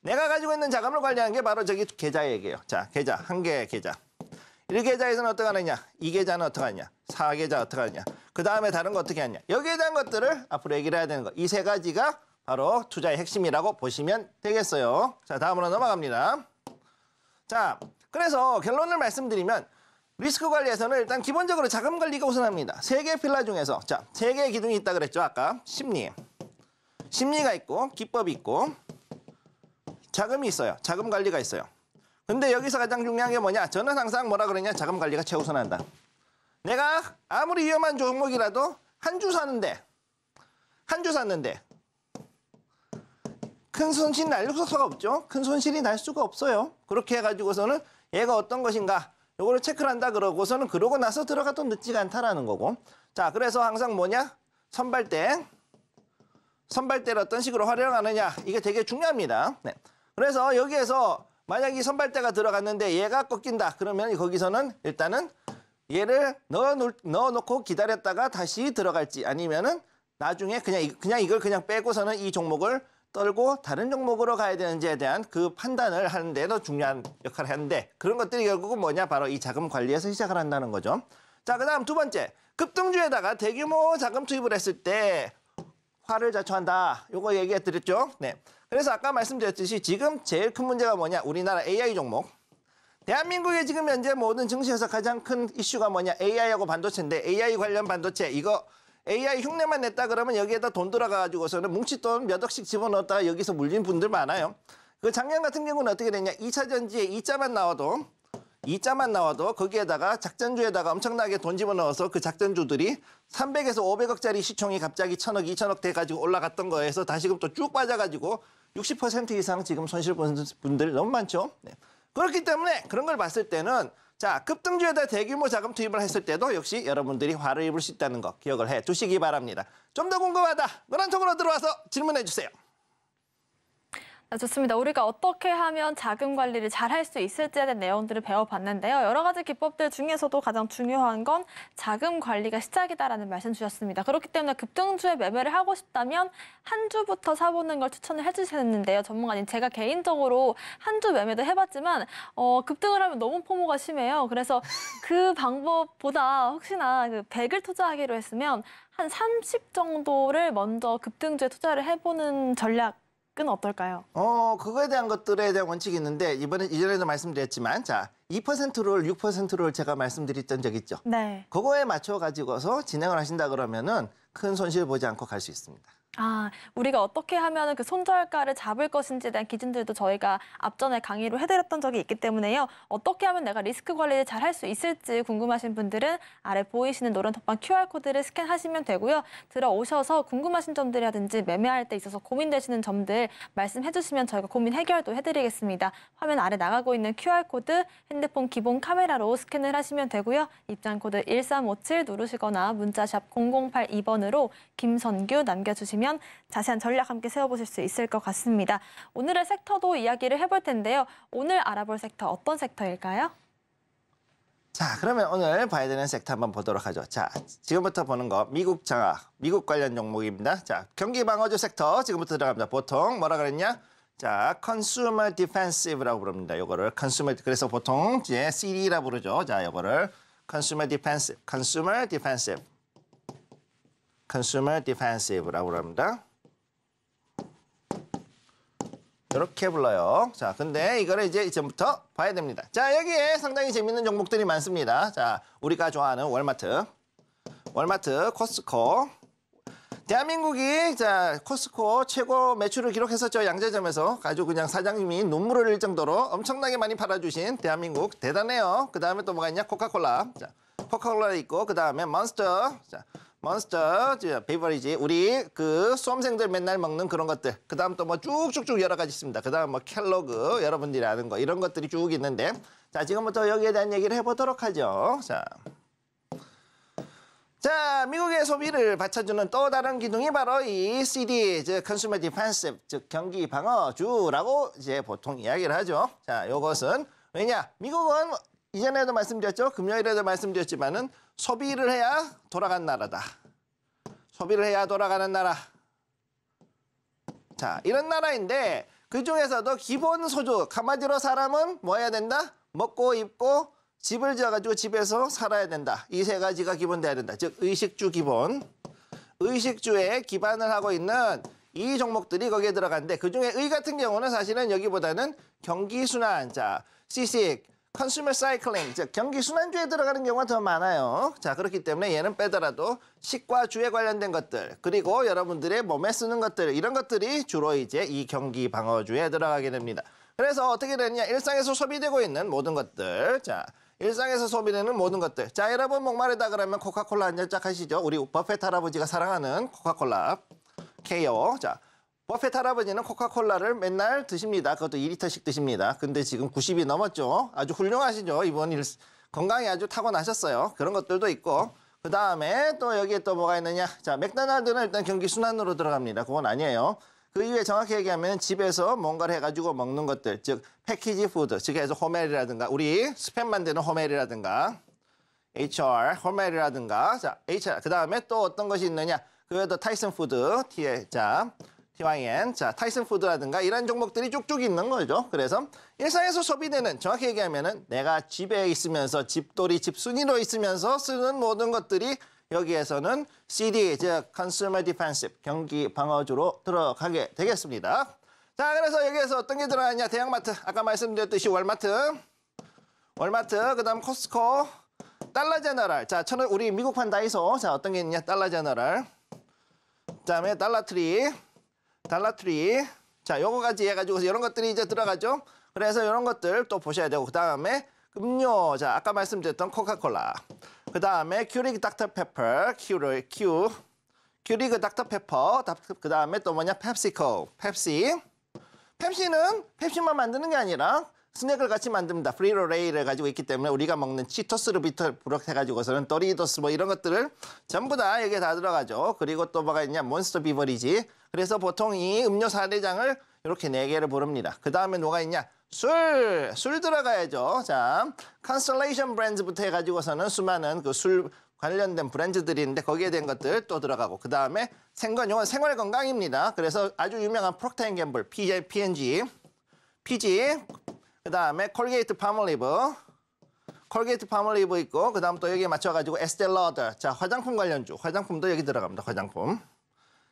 내가 가지고 있는 자금을 관리하는 게 바로 저기 계좌 얘기예요 자 계좌 한 개의 계좌 1계좌에서는 어떻게 하느냐 2계좌는 어떻게 하냐 4계좌 어떻게 하냐 그 다음에 다른 거 어떻게 하냐 여기에 대한 것들을 앞으로 얘기를 해야 되는 거 이 세 가지가 바로 투자의 핵심이라고 보시면 되겠어요 자 다음으로 넘어갑니다 자 그래서 결론을 말씀드리면 리스크 관리에서는 일단 기본적으로 자금 관리가 우선합니다. 세 개의 필라 중에서 자, 세 개의 기둥이 있다 그랬죠, 아까. 심리. 심리가 있고 기법이 있고 자금이 있어요. 자금 관리가 있어요. 근데 여기서 가장 중요한 게 뭐냐? 저는 항상 뭐라 그러냐? 자금 관리가 최우선한다. 내가 아무리 위험한 종목이라도 한 주 사는데 한 주 샀는데 큰 손실 날 수가 없죠. 큰 손실이 날 수가 없어요. 그렇게 해가지고서는 얘가 어떤 것인가 요거를 체크를 한다 그러고서는 그러고 나서 들어가도 늦지가 않다라는 거고 자 그래서 항상 뭐냐 선발대 선발대를 어떤 식으로 활용하느냐 이게 되게 중요합니다 네. 그래서 여기에서 만약 이 선발대가 들어갔는데 얘가 꺾인다 그러면 거기서는 일단은 얘를 넣어놓, 넣어놓고 기다렸다가 다시 들어갈지 아니면은 나중에 그냥 그냥 이걸 그냥 빼고서는 이 종목을 떨고 다른 종목으로 가야 되는지에 대한그 판단을 하는 데도 중요한 역할을 했는데 그런 것들이 결국은 뭐냐 바로 이 자금 관리에서 시작을 한다는 거죠. 자, 그다음 두 번째. 급등주에다가 대규모 자금 투입을 했을 때 화를 자초한다. 요거 얘기해 드렸죠? 네. 그래서 아까 말씀드렸듯이 지금 제일 큰 문제가 뭐냐? 우리나라 AI 종목. 대한민국의 지금 현재 모든 증시에서 가장 큰 이슈가 뭐냐? AI하고 반도체인데 AI 관련 반도체 이거 AI 흉내만 냈다 그러면 여기에다 돈 들어가가지고서는 뭉칫돈 몇 억씩 집어넣었다가 여기서 물린 분들 많아요. 그 작년 같은 경우는 어떻게 됐냐. 2차 전지에 2자만 나와도 2자만 나와도 거기에다가 작전주에다가 엄청나게 돈 집어넣어서 그 작전주들이 300에서 500억짜리 시총이 갑자기 1000억, 2000억 돼가지고 올라갔던 거에서 다시금 또 쭉 빠져가지고 60% 이상 지금 손실 본 분들 너무 많죠. 네. 그렇기 때문에 그런 걸 봤을 때는 자, 급등주에다 대규모 자금 투입을 했을 때도 역시 여러분들이 화를 입을 수 있다는 거 기억을 해 두시기 바랍니다. 좀 더 궁금하다. 노란 통으로 들어와서 질문해 주세요. 아, 좋습니다. 우리가 어떻게 하면 자금 관리를 잘 할 수 있을지에 대한 내용들을 배워봤는데요. 여러 가지 기법들 중에서도 가장 중요한 건 자금 관리가 시작이다라는 말씀 주셨습니다. 그렇기 때문에 급등주에 매매를 하고 싶다면 한 주부터 사보는 걸 추천을 해주셨는데요. 전문가님, 제가 개인적으로 한 주 매매도 해봤지만 어, 급등을 하면 너무 포모가 심해요. 그래서 그 방법보다 혹시나 그 100을 투자하기로 했으면 한 30 정도를 먼저 급등주에 투자를 해보는 전략 은 어떨까요? 어, 그거에 대한 것들에 대한 원칙이 있는데 이번에 이전에도 말씀드렸지만 자, 2%롤, 6를 제가 말씀드렸던 적 있죠. 네. 그거에 맞춰 가지고서 진행을 하신다 그러면은 큰 손실 보지 않고 갈 수 있습니다. 아, 우리가 어떻게 하면 그 손절가를 잡을 것인지에 대한 기준들도 저희가 앞전에 강의로 해드렸던 적이 있기 때문에요. 어떻게 하면 내가 리스크 관리를 잘 할 수 있을지 궁금하신 분들은 아래 보이시는 노란 톡방 QR코드를 스캔하시면 되고요. 들어오셔서 궁금하신 점들이라든지 매매할 때 있어서 고민되시는 점들 말씀해 주시면 저희가 고민 해결도 해드리겠습니다. 화면 아래 나가고 있는 QR코드 핸드폰 기본 카메라로 스캔을 하시면 되고요. 입장코드 1357 누르시거나 문자샵 0082번으로 김선규 남겨주시면 보시면 자세한 전략 함께 세워보실 수 있을 것 같습니다. 오늘의 섹터도 이야기를 해볼 텐데요. 오늘 알아볼 섹터 어떤 섹터일까요? 자, 그러면 오늘 봐야 되는 섹터 한번 보도록 하죠. 자, 지금부터 보는 거 미국 장악, 미국 관련 종목입니다. 자, 경기 방어주 섹터 지금부터 들어갑니다. 보통 뭐라 그랬냐? 자, 컨슈머 디펜시브라고 부릅니다. 요거를 컨슈머 그래서 보통 이제 CD라고 부르죠. 자, 요거를 컨슈머 디펜시, 컨슈머 디펜시브 consumer defensive라고 합니다. 이렇게 불러요. 자, 근데 이거를 이제 이제부터 봐야 됩니다. 자, 여기에 상당히 재밌는 종목들이 많습니다. 자, 우리가 좋아하는 월마트, 월마트, 코스코. 대한민국이 자 코스코 최고 매출을 기록했었죠 양재점에서 아주 그냥 사장님이 눈물을 흘릴 정도로 엄청나게 많이 팔아주신 대한민국 대단해요 그 다음에 또 뭐가 있냐 코카콜라 자 코카콜라 있고 그 다음에 몬스터 자 몬스터, 베이버리지, 우리 그 수험생들 맨날 먹는 그런 것들. 그 다음 또 뭐 쭉쭉쭉 여러 가지 있습니다. 그 다음 뭐 캘로그, 여러분들이 아는 거, 이런 것들이 쭉 있는데. 자, 지금부터 여기에 대한 얘기를 해보도록 하죠. 자. 자, 미국의 소비를 받쳐주는 또 다른 기둥이 바로 이 CD, 즉 컨슈머 디펜스, 즉 경기 방어주라고 이제 보통 이야기를 하죠. 자, 요것은 왜냐? 미국은 이전에도 말씀드렸죠. 금요일에도 말씀드렸지만은 소비를 해야 돌아간 나라다. 소비를 해야 돌아가는 나라. 자, 이런 나라인데 그중에서도 기본 소득, 한마디로 사람은 뭐 해야 된다? 먹고 입고 집을 지어가지고 집에서 살아야 된다. 이 세 가지가 기본 돼야 된다. 즉 의식주 기본, 의식주에 기반을 하고 있는 이 종목들이 거기에 들어가는데 그중에 의 같은 경우는 사실은 여기보다는 경기순환, 자, 시식, 컨슈머 사이클링, 즉 경기 순환주에 들어가는 경우가 더 많아요. 자 그렇기 때문에 얘는 빼더라도 식과 주에 관련된 것들, 그리고 여러분들의 몸에 쓰는 것들 이런 것들이 주로 이제 이 경기 방어주에 들어가게 됩니다. 그래서 어떻게 되느냐, 일상에서 소비되고 있는 모든 것들, 자 일상에서 소비되는 모든 것들. 자 여러분 목마르다 그러면 코카콜라 한잔짝 하시죠. 우리 버펫 할아버지가 사랑하는 코카콜라 KO. 자 버핏 할아버지는 코카콜라를 맨날 드십니다. 그것도 2리터씩 드십니다. 근데 지금 90이 넘었죠. 아주 훌륭하시죠. 이번 일, 건강이 아주 타고나셨어요. 그런 것들도 있고. 그 다음에 또 여기에 또 뭐가 있느냐. 자, 맥도날드는 일단 경기 순환으로 들어갑니다. 그건 아니에요. 그 이외에 정확히 얘기하면 집에서 뭔가를 해가지고 먹는 것들. 즉, 패키지 푸드. 즉, 해서 호멜이라든가, 우리 스팸 만드는 호멜이라든가, HR, 호멜이라든가, 자, HR. 그 다음에 또 어떤 것이 있느냐. 그 외에도 타이슨 푸드, 뒤에. 자. TYN, 자 타이슨 푸드라든가 이런 종목들이 쭉쭉 있는 거죠. 그래서 일상에서 소비되는, 정확히 얘기하면은 내가 집에 있으면서 집돌이, 집순이로 있으면서 쓰는 모든 것들이 여기에서는 CD, 즉 Consumer Defensive, 경기 방어주로 들어가게 되겠습니다. 자, 그래서 여기에서 어떤 게 들어가냐? 대형마트, 아까 말씀드렸듯이 월마트, 월마트, 그 다음 코스코, 달러 제너럴. 자, 천원, 우리 미국판 다이소. 자, 어떤 게 있냐? 달러 제너럴. 그 다음에 달러 트리. 달라트리. 자, 요거까지 해가지고 이런 것들이 이제 들어가죠. 그래서 이런 것들 또 보셔야 되고 그 다음에 음료. 자, 아까 말씀드렸던 코카콜라. 그 다음에 큐릭그 닥터페퍼, 큐를 큐. 큐릭그 닥터페퍼. 그 다음에 또 뭐냐? 펩시코, 펩시. 펩시는 펩시만 만드는 게 아니라 스낵을 같이 만듭니다. 프리로레이를 가지고 있기 때문에 우리가 먹는 치토스를 비럭해가지고서는도리도스뭐 이런 것들을 전부 다 여기에 다 들어가죠. 그리고 또 뭐가 있냐 몬스터 비버리지. 그래서 보통 이 음료 사례장을 이렇게 네 개를 부릅니다. 그 다음에 뭐가 있냐? 술! 술 들어가야죠. 자, 컨슬레이션 브랜드부터 해가지고서는 수많은 그 술 관련된 브랜드들이 있는데 거기에 대한 것들 또 들어가고 그 다음에 생건, 이건 생활 건강입니다. 그래서 아주 유명한 프로테인 갬블, PG, PNG, PG, 그 다음에 콜게이트 파멀리브 콜게이트 파멀리브 있고 그 다음 또 여기에 맞춰가지고 에스텔러더 자 화장품 관련주 화장품도 여기 들어갑니다 화장품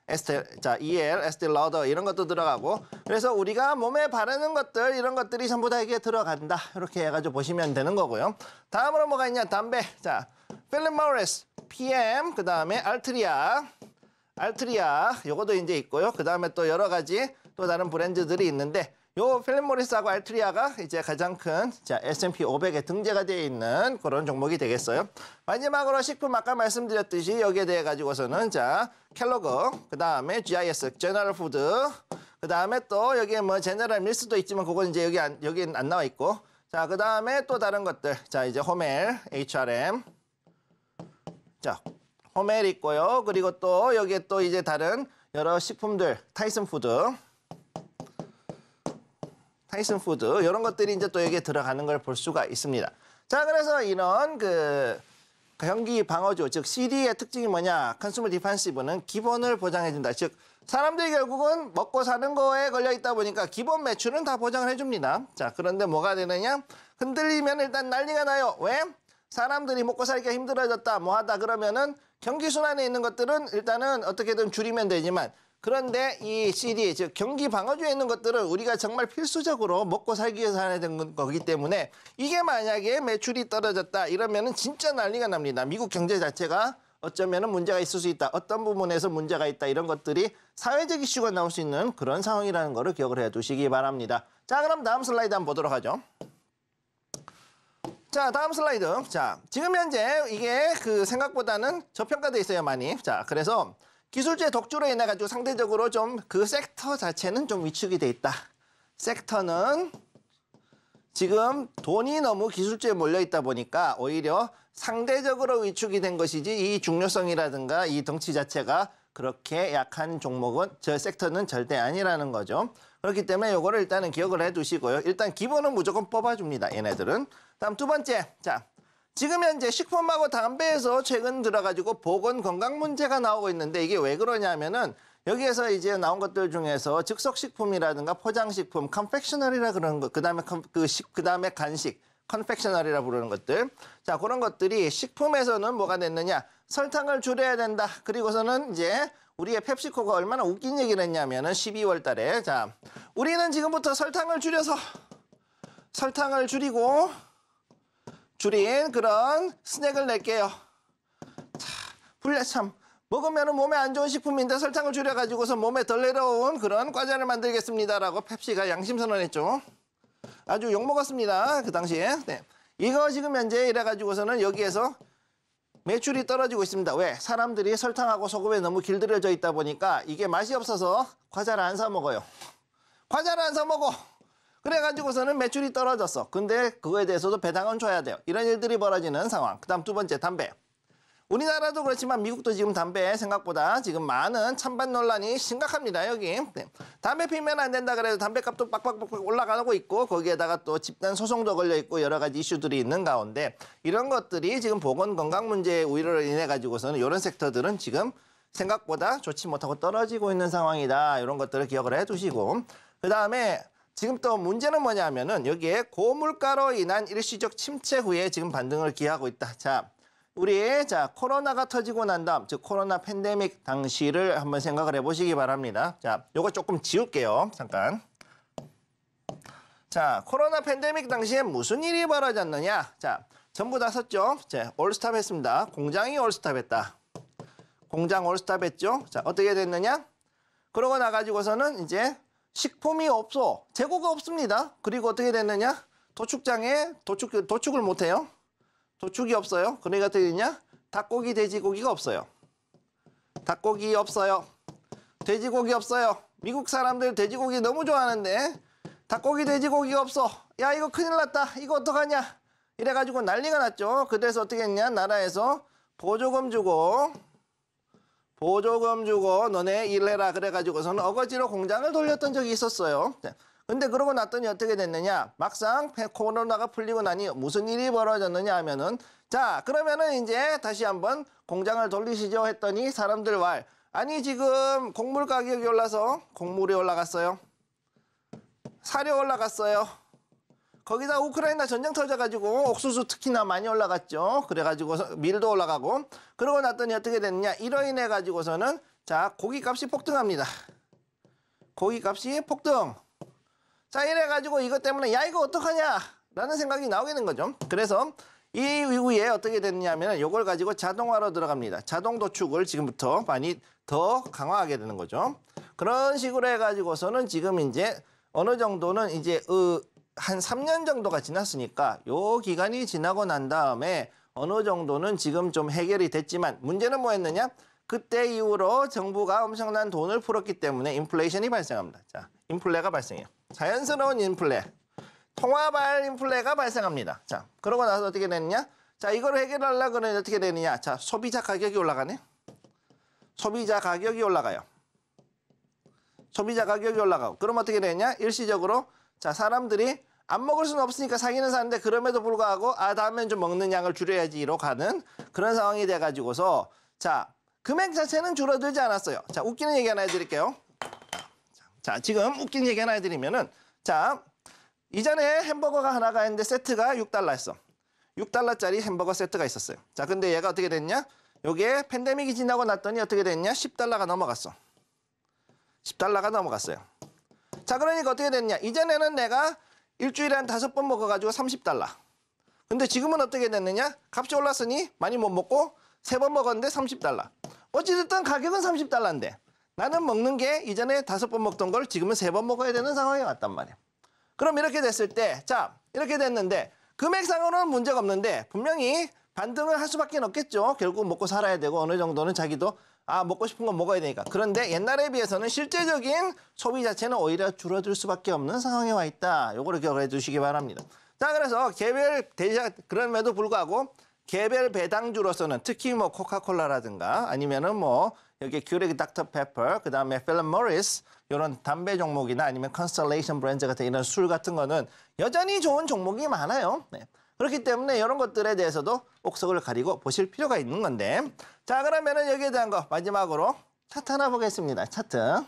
에스텔 자 EL 에스텔러더 이런 것도 들어가고 그래서 우리가 몸에 바르는 것들 이런 것들이 전부 다 여기에 들어간다 이렇게 해가지고 보시면 되는 거고요 다음으로 뭐가 있냐 담배 자 필립 모레스 PM 그 다음에 알트리아 알트리아 요것도 이제 있고요 그 다음에 또 여러 가지 또 다른 브랜드들이 있는데 요 필립 모리스하고 알트리아가 이제 가장 큰 자, S&P 500에 등재가 되어 있는 그런 종목이 되겠어요. 마지막으로 식품 아까 말씀드렸듯이 여기에 대해 가지고서는 자, 켈로그, 그다음에 GIS, 제너럴 푸드, 그다음에 또 여기에 뭐 제너럴 밀스도 있지만 그건 이제 여기 안 여기는 안 나와 있고 자, 그다음에 또 다른 것들. 자, 이제 호멜, HRM. 자, 호멜 있고요. 그리고 또 여기에 또 이제 다른 여러 식품들, 타이슨 푸드 타이슨 푸드 이런 것들이 이제 또 여기에 들어가는 걸 볼 수가 있습니다. 자 그래서 이런 그, 그 경기 방어조 즉 CD의 특징이 뭐냐 컨슈머 디펜시브는 기본을 보장해준다. 즉 사람들이 결국은 먹고 사는 거에 걸려 있다 보니까 기본 매출은 다 보장을 해줍니다. 자 그런데 뭐가 되느냐 흔들리면 일단 난리가 나요. 왜? 사람들이 먹고 살기가 힘들어졌다 뭐하다 그러면은 경기 순환에 있는 것들은 일단은 어떻게든 줄이면 되지만 그런데 이 CD, 즉 경기 방어주에 있는 것들은 우리가 정말 필수적으로 먹고 살기 위해서 해야 되는 거기 때문에 이게 만약에 매출이 떨어졌다 이러면 은 진짜 난리가 납니다. 미국 경제 자체가 어쩌면 은 문제가 있을 수 있다. 어떤 부분에서 문제가 있다. 이런 것들이 사회적 이슈가 나올 수 있는 그런 상황이라는 거를 기억을 해두시기 바랍니다. 자, 그럼 다음 슬라이드 한번 보도록 하죠. 자, 다음 슬라이드. 자, 지금 현재 이게 그 생각보다는 저평가돼 있어요, 많이. 자, 그래서 기술주의 독주로 인해 가지고 상대적으로 좀 그 섹터 자체는 좀 위축이 돼 있다. 섹터는 지금 돈이 너무 기술주에 몰려 있다 보니까 오히려 상대적으로 위축이 된 것이지 이 중요성이라든가 이 덩치 자체가 그렇게 약한 종목은 저 섹터는 절대 아니라는 거죠. 그렇기 때문에 요거를 일단은 기억을 해두시고요. 일단 기본은 무조건 뽑아줍니다. 얘네들은. 다음 두 번째. 자, 지금 현재 식품하고 담배에서 최근 들어가지고 보건 건강 문제가 나오고 있는데 이게 왜 그러냐면은 여기에서 이제 나온 것들 중에서 즉석식품이라든가 포장식품, 컨펙셔널이라 그러는 것, 그다음에 그 식, 그다음에 간식, 컨펙셔널이라 부르는 것들. 자, 그런 것들이 식품에서는 뭐가 됐느냐? 설탕을 줄여야 된다. 그리고서는 이제 우리의 펩시코가 얼마나 웃긴 얘기를 했냐면은 12월 달에 자, 우리는 지금부터 설탕을 줄여서 설탕을 줄이고 줄인 그런 스낵을 낼게요. 자, 불레참. 먹으면 몸에 안 좋은 식품인데 설탕을 줄여가지고서 몸에 덜 내려온 그런 과자를 만들겠습니다라고 펩시가 양심 선언했죠. 아주 욕먹었습니다. 그 당시에. 네. 이거 지금 현재 이래가지고서는 여기에서 매출이 떨어지고 있습니다. 왜? 사람들이 설탕하고 소금에 너무 길들여져 있다 보니까 이게 맛이 없어서 과자를 안 사 먹어요. 과자를 안 사 먹어! 그래가지고서는 매출이 떨어졌어. 근데 그거에 대해서도 배당은 줘야 돼요. 이런 일들이 벌어지는 상황. 그 다음 두 번째, 담배. 우리나라도 그렇지만 미국도 지금 담배 생각보다 지금 많은 찬반 논란이 심각합니다 여기 네. 담배 피면 안 된다 그래도 담배값도 빡빡빡 올라가고 있고 거기에다가 또 집단 소송도 걸려 있고 여러 가지 이슈들이 있는 가운데 이런 것들이 지금 보건 건강 문제의 우려로 인해 가지고서는 이런 섹터들은 지금 생각보다 좋지 못하고 떨어지고 있는 상황이다 이런 것들을 기억을 해두시고 그 다음에 지금 또 문제는 뭐냐면은 여기에 고물가로 인한 일시적 침체 후에 지금 반등을 기하고 있다. 자, 우리 자 코로나가 터지고 난 다음 즉 코로나 팬데믹 당시를 한번 생각을 해보시기 바랍니다. 자, 요거 조금 지울게요. 잠깐. 자, 코로나 팬데믹 당시에 무슨 일이 벌어졌느냐? 자, 전부 다 썼죠? 자, 올스탑 했습니다. 공장이 올스탑 했다. 공장 올스탑 했죠? 자, 어떻게 됐느냐? 그러고 나가지고서는 이제 식품이 없어. 재고가 없습니다. 그리고 어떻게 됐느냐? 도축장에 도축, 도축을 못해요. 도축이 없어요. 그러니까 어떻게 되냐? 닭고기, 돼지고기가 없어요. 닭고기 없어요. 돼지고기 없어요. 미국 사람들 돼지고기 너무 좋아하는데 닭고기, 돼지고기가 없어. 야 이거 큰일 났다. 이거 어떡하냐? 이래가지고 난리가 났죠. 그래서 어떻게 했냐? 나라에서 보조금 주고 보조금 주고 너네 일해라 그래가지고서는 어거지로 공장을 돌렸던 적이 있었어요. 근데 그러고 났더니 어떻게 됐느냐? 막상 코로나가 풀리고 나니 무슨 일이 벌어졌느냐 하면은 자 그러면은 이제 다시 한번 공장을 돌리시죠 했더니 사람들 말 아니 지금 곡물 가격이 올라서 곡물이 올라갔어요. 사료 올라갔어요. 거기다 우크라이나 전쟁 터져가지고 옥수수 특히나 많이 올라갔죠. 그래가지고 밀도 올라가고 그러고 났더니 어떻게 됐냐. 느 이로 인해 가지고서는 자 고기값이 폭등합니다. 고기값이 폭등. 자 이래가지고 이것 때문에 야 이거 어떡하냐 라는 생각이 나오게 된 거죠. 그래서 이 위에 어떻게 됐냐면 이걸 가지고 자동화로 들어갑니다. 자동 도축을 지금부터 많이 더 강화하게 되는 거죠. 그런 식으로 해가지고서는 지금 이제 어느 정도는 이제 으, 한 3년 정도가 지났으니까 요 기간이 지나고 난 다음에 어느 정도는 지금 좀 해결이 됐지만 문제는 뭐였느냐? 그때 이후로 정부가 엄청난 돈을 풀었기 때문에 인플레이션이 발생합니다. 자, 인플레가 발생해요. 자연스러운 인플레, 통화발 인플레가 발생합니다. 자, 그러고 나서 어떻게 되느냐? 자, 이걸 해결하려고 그러면 어떻게 되느냐? 자, 소비자 가격이 올라가네. 소비자 가격이 올라가요. 소비자 가격이 올라가고 그럼 어떻게 되냐? 일시적으로 자 사람들이 안 먹을 수는 없으니까 사기는 사는데 그럼에도 불구하고 아 다음엔 좀 먹는 양을 줄여야지로 가는 그런 상황이 돼가지고서 자 금액 자체는 줄어들지 않았어요. 자 웃기는 얘기 하나 해드릴게요. 자 지금 웃긴 얘기 하나 해드리면은 자 이전에 햄버거가 하나가 있는데 세트가 6달러였어. 6달러짜리 햄버거 세트가 있었어요. 자 근데 얘가 어떻게 됐냐? 요게 팬데믹이 지나고 났더니 어떻게 됐냐? 10달러가 넘어갔어. 10달러가 넘어갔어요. 자, 그러니까 어떻게 됐냐. 이전에는 내가 일주일에 한 다섯 번 먹어가지고 30달러. 근데 지금은 어떻게 됐느냐. 값이 올랐으니 많이 못 먹고 세 번 먹었는데 30달러. 어찌됐든 가격은 30달러인데 나는 먹는 게 이전에 다섯 번 먹던 걸 지금은 세 번 먹어야 되는 상황이 왔단 말이야. 그럼 이렇게 됐을 때, 자, 이렇게 됐는데 금액상으로는 문제가 없는데 분명히 반등을 할 수밖에 없겠죠. 결국 먹고 살아야 되고 어느 정도는 자기도 아 먹고 싶은 건 먹어야 되니까 그런데 옛날에 비해서는 실제적인 소비 자체는 오히려 줄어들 수밖에 없는 상황에 와 있다 요거를 기억해 주시기 바랍니다 자 그래서 개별 대자 그럼에도 불구하고 개별 배당주로서는 특히 뭐 코카콜라라든가 아니면은 뭐 여기 큐렉 닥터 페퍼 그다음에 필름 모리스 요런 담배 종목이나 아니면 컨스텔레이션 브랜드 같은 이런 술 같은 거는 여전히 좋은 종목이 많아요 네. 그렇기 때문에 이런 것들에 대해서도 옥석을 가리고 보실 필요가 있는 건데 자 그러면은 여기에 대한 거 마지막으로 차트 하나 보겠습니다. 차트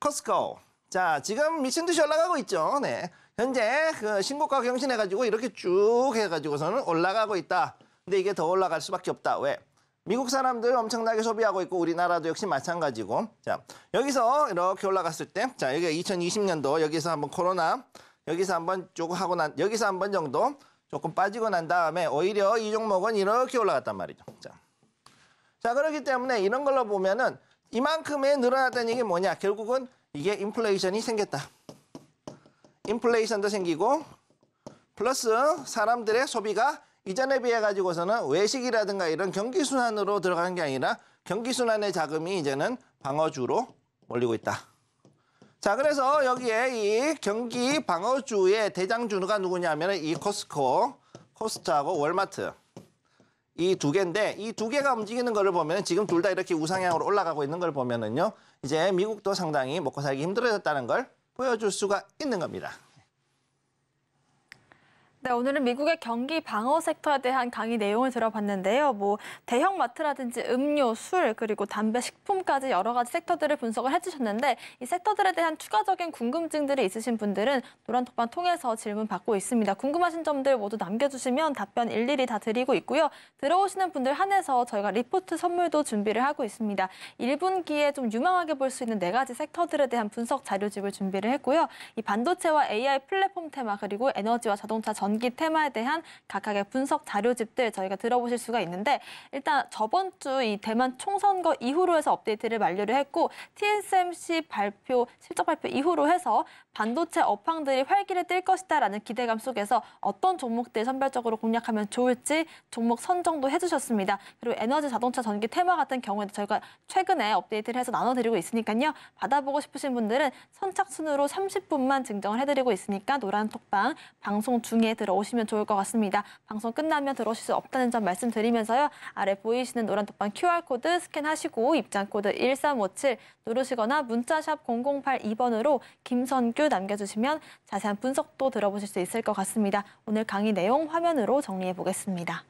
코스코 자 지금 미친 듯이 올라가고 있죠. 네 현재 그 신고가 경신해가지고 이렇게 쭉 해가지고서는 올라가고 있다. 근데 이게 더 올라갈 수밖에 없다. 왜? 미국 사람들 엄청나게 소비하고 있고 우리나라도 역시 마찬가지고 자 여기서 이렇게 올라갔을 때자 여기가 2020년도 여기서 한번 코로나 여기서 한번 조금 하고 난 여기서 한 번 정도 조금 빠지고 난 다음에 오히려 이 종목은 이렇게 올라갔단 말이죠. 자. 자, 그렇기 때문에 이런 걸로 보면은 이만큼의 늘어났다는 게 뭐냐? 결국은 이게 인플레이션이 생겼다. 인플레이션도 생기고 플러스 사람들의 소비가 이전에 비해 가지고서는 외식이라든가 이런 경기 순환으로 들어가는 게 아니라 경기 순환의 자금이 이제는 방어주로 몰리고 있다. 자, 그래서 여기에 이 경기 방어주의 대장주가 누구냐면 이 코스코, 코스트하고 월마트. 이 두 개인데 이 두 개가 움직이는 거를 보면 지금 둘 다 이렇게 우상향으로 올라가고 있는 걸 보면은요. 이제 미국도 상당히 먹고 살기 힘들어졌다는 걸 보여줄 수가 있는 겁니다. 네, 오늘은 미국의 경기 방어 섹터에 대한 강의 내용을 들어봤는데요. 뭐 대형 마트라든지 음료, 술, 그리고 담배, 식품까지 여러 가지 섹터들을 분석을 해주셨는데 이 섹터들에 대한 추가적인 궁금증들이 있으신 분들은 노란톡방 통해서 질문 받고 있습니다. 궁금하신 점들 모두 남겨주시면 답변 일일이 다 드리고 있고요. 들어오시는 분들 한해서 저희가 리포트 선물도 준비를 하고 있습니다. 1분기에 좀 유망하게 볼 수 있는 네 가지 섹터들에 대한 분석 자료집을 준비를 했고요. 이 반도체와 AI 플랫폼 테마 그리고 에너지와 자동차 전 전기 테마에 대한 각각의 분석 자료집들 저희가 들어보실 수가 있는데 일단 저번 주 이 대만 총선거 이후로 해서 업데이트를 완료를 했고 TSMC 발표 실적 발표 이후로 해서 반도체 업황들이 활기를 띨 것이다라는 기대감 속에서 어떤 종목들 선별적으로 공략하면 좋을지 종목 선정도 해주셨습니다. 그리고 에너지 자동차 전기 테마 같은 경우에도 저희가 최근에 업데이트를 해서 나눠드리고 있으니까요. 받아보고 싶으신 분들은 선착순으로 30분만 증정을 해드리고 있으니까 노란 톡방 방송 중에 들어오시면 좋을 것 같습니다. 방송 끝나면 들어오실 수 없다는 점 말씀드리면서요. 아래 보이시는 노란 독방 QR코드 스캔하시고 입장코드 1357 누르시거나 문자샵 0082번으로 김선규 남겨주시면 자세한 분석도 들어보실 수 있을 것 같습니다. 오늘 강의 내용 화면으로 정리해 보겠습니다.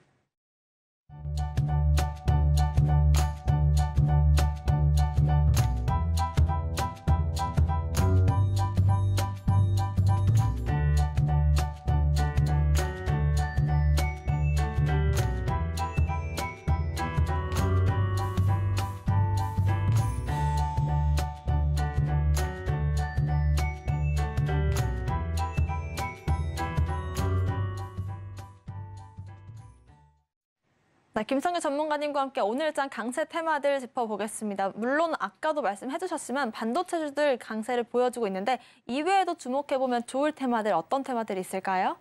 네, 김성규 전문가님과 함께 오늘장 강세 테마들 짚어보겠습니다. 물론 아까도 말씀해주셨지만 반도체주들 강세를 보여주고 있는데 이외에도 주목해보면 좋을 테마들 어떤 테마들이 있을까요?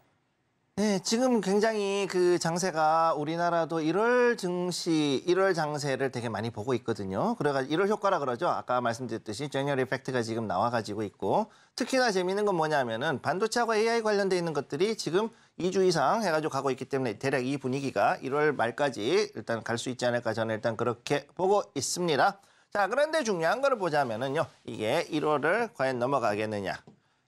네, 지금 굉장히 그 장세가 우리나라도 1월 증시, 1월 장세를 되게 많이 보고 있거든요. 그래가지고 1월 효과라 그러죠. 아까 말씀드렸듯이 제니얼 이펙트가 지금 나와가지고 있고 특히나 재밌는건 뭐냐면은 반도체하고 AI 관련돼 있는 것들이 지금 2주 이상 해가지고 가고 있기 때문에 대략 이 분위기가 1월 말까지 일단 갈 수 있지 않을까 저는 일단 그렇게 보고 있습니다. 자, 그런데 중요한 거를 보자면은요. 이게 1월을 과연 넘어가겠느냐.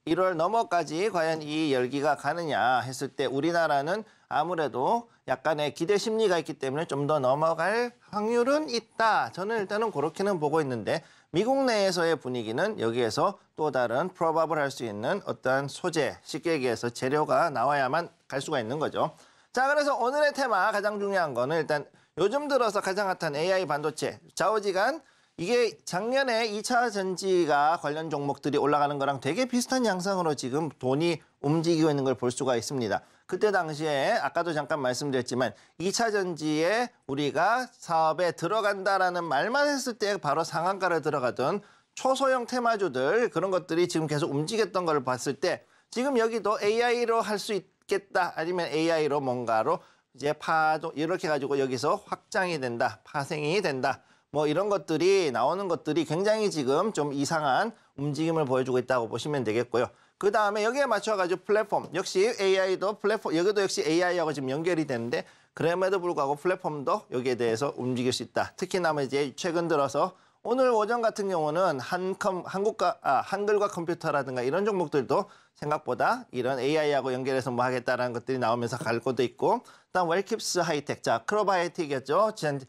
1월 넘어까지 과연 이 열기가 가느냐 했을 때 우리나라는 아무래도 약간의 기대 심리가 있기 때문에 좀 더 넘어갈 확률은 있다. 저는 일단은 그렇게는 보고 있는데 미국 내에서의 분위기는 여기에서 또 다른 프로바블 할수 있는 어떠한 소재, 쉽게 얘기해서 재료가 나와야만 갈 수가 있는 거죠. 자, 그래서 오늘의 테마 가장 중요한 거는 일단 요즘 들어서 가장 핫한 AI 반도체, 좌우지간 이게 작년에 2차 전지가 관련 종목들이 올라가는 거랑 되게 비슷한 양상으로 지금 돈이 움직이고 있는 걸 볼 수가 있습니다. 그때 당시에 아까도 잠깐 말씀드렸지만 2차 전지에 우리가 사업에 들어간다라는 말만 했을 때 바로 상한가를 들어가던 초소형 테마주들 그런 것들이 지금 계속 움직였던 걸 봤을 때 지금 여기도 AI로 할 수 있겠다 아니면 AI로 뭔가로 이제 파도 이렇게 가지고 여기서 확장이 된다 파생이 된다 뭐 이런 것들이 나오는 것들이 굉장히 지금 좀 이상한 움직임을 보여주고 있다고 보시면 되겠고요. 그 다음에 여기에 맞춰가지고 플랫폼 역시 AI도 플랫폼 여기도 역시 AI하고 지금 연결이 되는데 그럼에도 불구하고 플랫폼도 여기에 대해서 움직일 수 있다. 특히나 이제 최근 들어서 오늘 오전 같은 경우는 한컴 한국과 아, 한글과 컴퓨터라든가 이런 종목들도 생각보다 이런 AI하고 연결해서 뭐 하겠다라는 것들이 나오면서 갈 것도 있고, 그다음 웰킵스 하이텍, 자 크로바이틱이었죠. 지난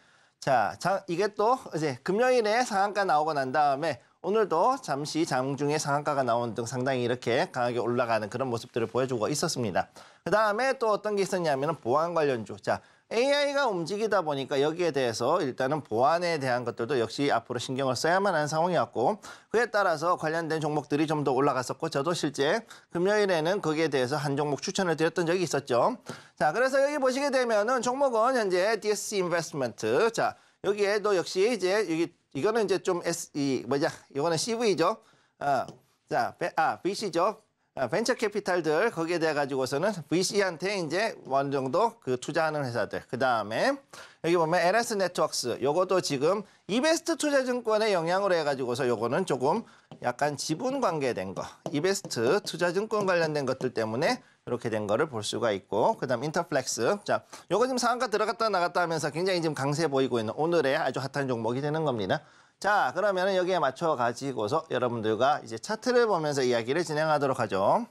자, 자, 이게 또 이제 금요일에 상한가 나오고 난 다음에 오늘도 잠시 장중에 상한가가 나온 등 상당히 이렇게 강하게 올라가는 그런 모습들을 보여주고 있었습니다. 그 다음에 또 어떤 게 있었냐면 보안 관련주. 자, AI가 움직이다 보니까 여기에 대해서 일단은 보안에 대한 것들도 역시 앞으로 신경을 써야만 하는 상황이었고 그에 따라서 관련된 종목들이 좀 더 올라갔었고 저도 실제 금요일에는 거기에 대해서 한 종목 추천을 드렸던 적이 있었죠. 자, 그래서 여기 보시게 되면은 종목은 현재 DSC 인베스트먼트. 자, 여기에도 역시 이제 여기 이거는 이제 좀 S 이 뭐냐? 이거는 CV죠. 어. 자, 아, BC죠. 아, 벤처 캐피탈들 거기에 대해 가지고서는 VC한테 이제 어느 정도 그 투자하는 회사들 그 다음에 여기 보면 LS 네트워크스 요것도 지금 이베스트 투자증권의 영향으로 해가지고서 요거는 조금 약간 지분 관계된 거 이베스트 투자증권 관련된 것들 때문에 이렇게 된 거를 볼 수가 있고 그다음 인터플렉스 자 요거 지금 상한가 들어갔다 나갔다 하면서 굉장히 지금 강세 보이고 있는 오늘의 아주 핫한 종목이 되는 겁니다. 자, 그러면 여기에 맞춰 가지고서 여러분들과 이제 차트를 보면서 이야기를 진행하도록 하죠.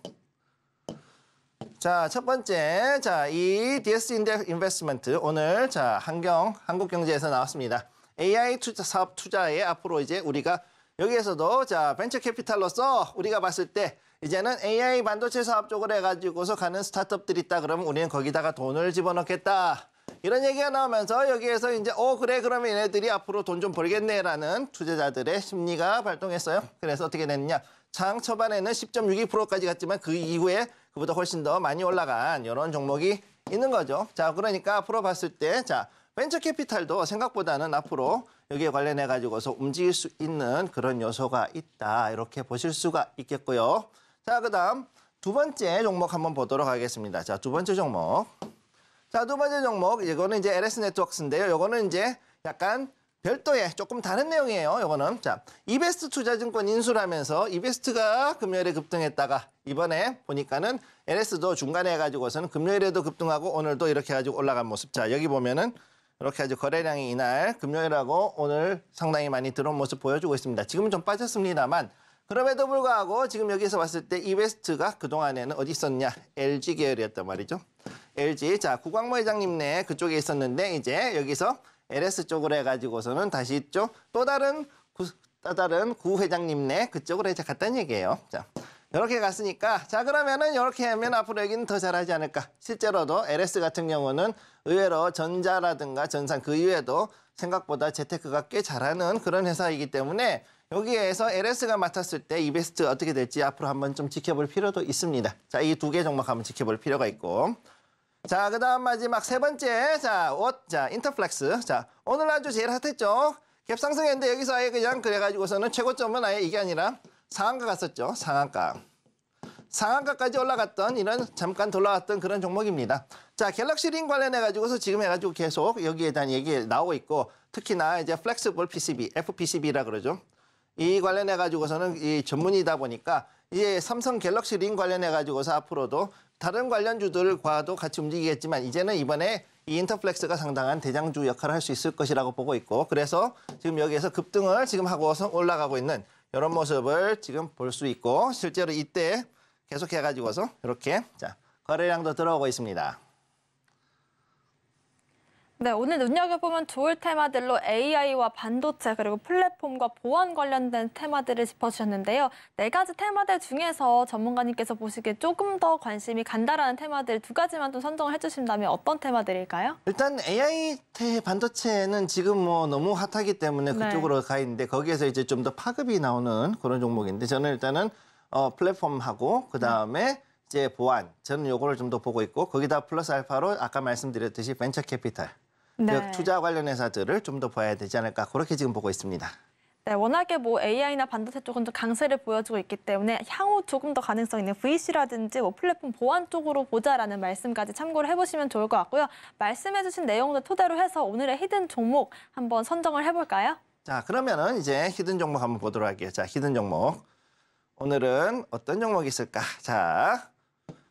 자, 첫 번째. 자, 이 DS 인덱스 인베스트먼트 오늘 자, 한경 한국 경제에서 나왔습니다. AI 투자 사업 투자에 앞으로 이제 우리가 여기에서도 자, 벤처 캐피탈로서 우리가 봤을 때 이제는 AI 반도체 사업 쪽으로 해가지고서 가는 스타트업들이 있다 그러면 우리는 거기다가 돈을 집어넣겠다. 이런 얘기가 나오면서 여기에서 이제 어 그래 그러면 얘네들이 앞으로 돈 좀 벌겠네라는 투자자들의 심리가 발동했어요. 그래서 어떻게 됐냐. 느장 초반에는 10.62%까지 갔지만 그 이후에 그보다 훨씬 더 많이 올라간 이런 종목이 있는 거죠. 자 그러니까 앞으로 봤을 때 자 벤처 캐피탈도 생각보다는 앞으로 여기에 관련해 가지고서 움직일 수 있는 그런 요소가 있다 이렇게 보실 수가 있겠고요. 자 그다음 두 번째 종목 한번 보도록 하겠습니다. 자 두 번째 종목. 자, 두 번째 종목, 이거는 이제 LS 네트워크스인데요. 이거는 이제 약간 별도의 조금 다른 내용이에요. 이거는 자 이베스트 투자증권 인수하면서 를 이베스트가 금요일에 급등했다가 이번에 보니까는 LS도 중간에 해가지고서는 금요일에도 급등하고 오늘도 이렇게 해가지고 올라간 모습. 자 여기 보면은 이렇게 아주 거래량이 이날 금요일하고 오늘 상당히 많이 들어온 모습 보여주고 있습니다. 지금은 좀 빠졌습니다만 그럼에도 불구하고 지금 여기서 봤을 때 이베스트가 그동안에는 어디 있었냐? LG 계열이었단 말이죠. LG, 자 구광모 회장님 네 그쪽에 있었는데 이제 여기서 LS 쪽으로 해가지고서는 다시 이쪽 또 다른 구, 또 다른 구 회장님 네 그쪽으로 이제 갔다는 얘기예요. 자 이렇게 갔으니까 자 그러면은 이렇게 하면 앞으로 여기는 더 잘하지 않을까 실제로도 LS 같은 경우는 의외로 전자라든가 전산 그 이외에도 생각보다 재테크가 꽤 잘하는 그런 회사이기 때문에 여기에서 LS가 맡았을 때이 베스트 어떻게 될지 앞으로 한번 좀 지켜볼 필요도 있습니다. 자, 이 두 개 종목 한번 지켜볼 필요가 있고. 자, 그 다음 마지막 세 번째. 자, 옷. 자, 인터플렉스. 자, 오늘 아주 제일 핫했죠? 갭 상승했는데 여기서 아예 그냥 그래가지고서는 최고점은 아예 이게 아니라 상한가 갔었죠. 상한가. 상한가까지 올라갔던 이런 잠깐 돌아왔던 그런 종목입니다. 자 갤럭시 링 관련해가지고서 지금 해가지고 계속 여기에 대한 얘기 나오고 있고 특히나 이제 플렉스볼 PCB, FPCB라 그러죠. 이 관련해 가지고서는 이 전문이다 보니까 이제 삼성 갤럭시 링 관련해 가지고서 앞으로도 다른 관련주들과도 같이 움직이겠지만 이제는 이번에 이 인터플렉스가 상당한 대장주 역할을 할 수 있을 것이라고 보고 있고 그래서 지금 여기에서 급등을 지금 하고 올라가고 있는 이런 모습을 지금 볼 수 있고 실제로 이때 계속해 가지고서 이렇게 자 거래량도 들어오고 있습니다. 네, 오늘 눈여겨보면 좋을 테마들로 AI와 반도체 그리고 플랫폼과 보안 관련된 테마들을 짚어주셨는데요. 네 가지 테마들 중에서 전문가님께서 보시기에 조금 더 관심이 간다라는 테마들 두 가지만 좀 선정을 해주신다면 어떤 테마들일까요? 일단 AI 반도체는 지금 뭐 너무 핫하기 때문에 네. 그쪽으로 네. 가 있는데 거기에서 이제 좀 더 파급이 나오는 그런 종목인데 저는 일단은 어, 플랫폼하고 그 다음에 네. 이제 보안 저는 요거를 좀 더 보고 있고 거기다 플러스 알파로 아까 말씀드렸듯이 벤처 캐피탈 네. 투자 관련 회사들을 좀 더 봐야 되지 않을까 그렇게 지금 보고 있습니다. 네, 워낙에 뭐 AI나 반도체 쪽은 좀 강세를 보여주고 있기 때문에 향후 조금 더 가능성 있는 VC라든지 뭐 플랫폼 보안 쪽으로 보자라는 말씀까지 참고를 해보시면 좋을 것 같고요. 말씀해주신 내용을 토대로 해서 오늘의 히든 종목 한번 선정을 해볼까요? 자, 그러면은 이제 히든 종목 한번 보도록 할게요. 자, 히든 종목. 오늘은 어떤 종목이 있을까? 자,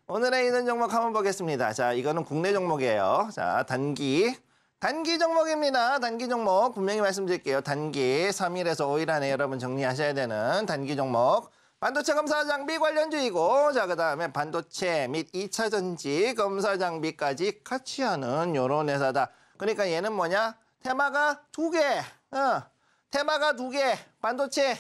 오늘의 히든 종목 한번 보겠습니다. 자, 이거는 국내 종목이에요. 자, 단기 단기 종목입니다. 단기 종목 분명히 말씀드릴게요. 단기 3일에서5일 안에 여러분 정리하셔야 되는 단기 종목. 반도체 검사 장비 관련주이고 자 그다음에 반도체 및2차 전지 검사 장비까지 같이 하는 요런 회사다. 그러니까 얘는 뭐냐? 테마가 두 개. 어. 테마가 두 개. 반도체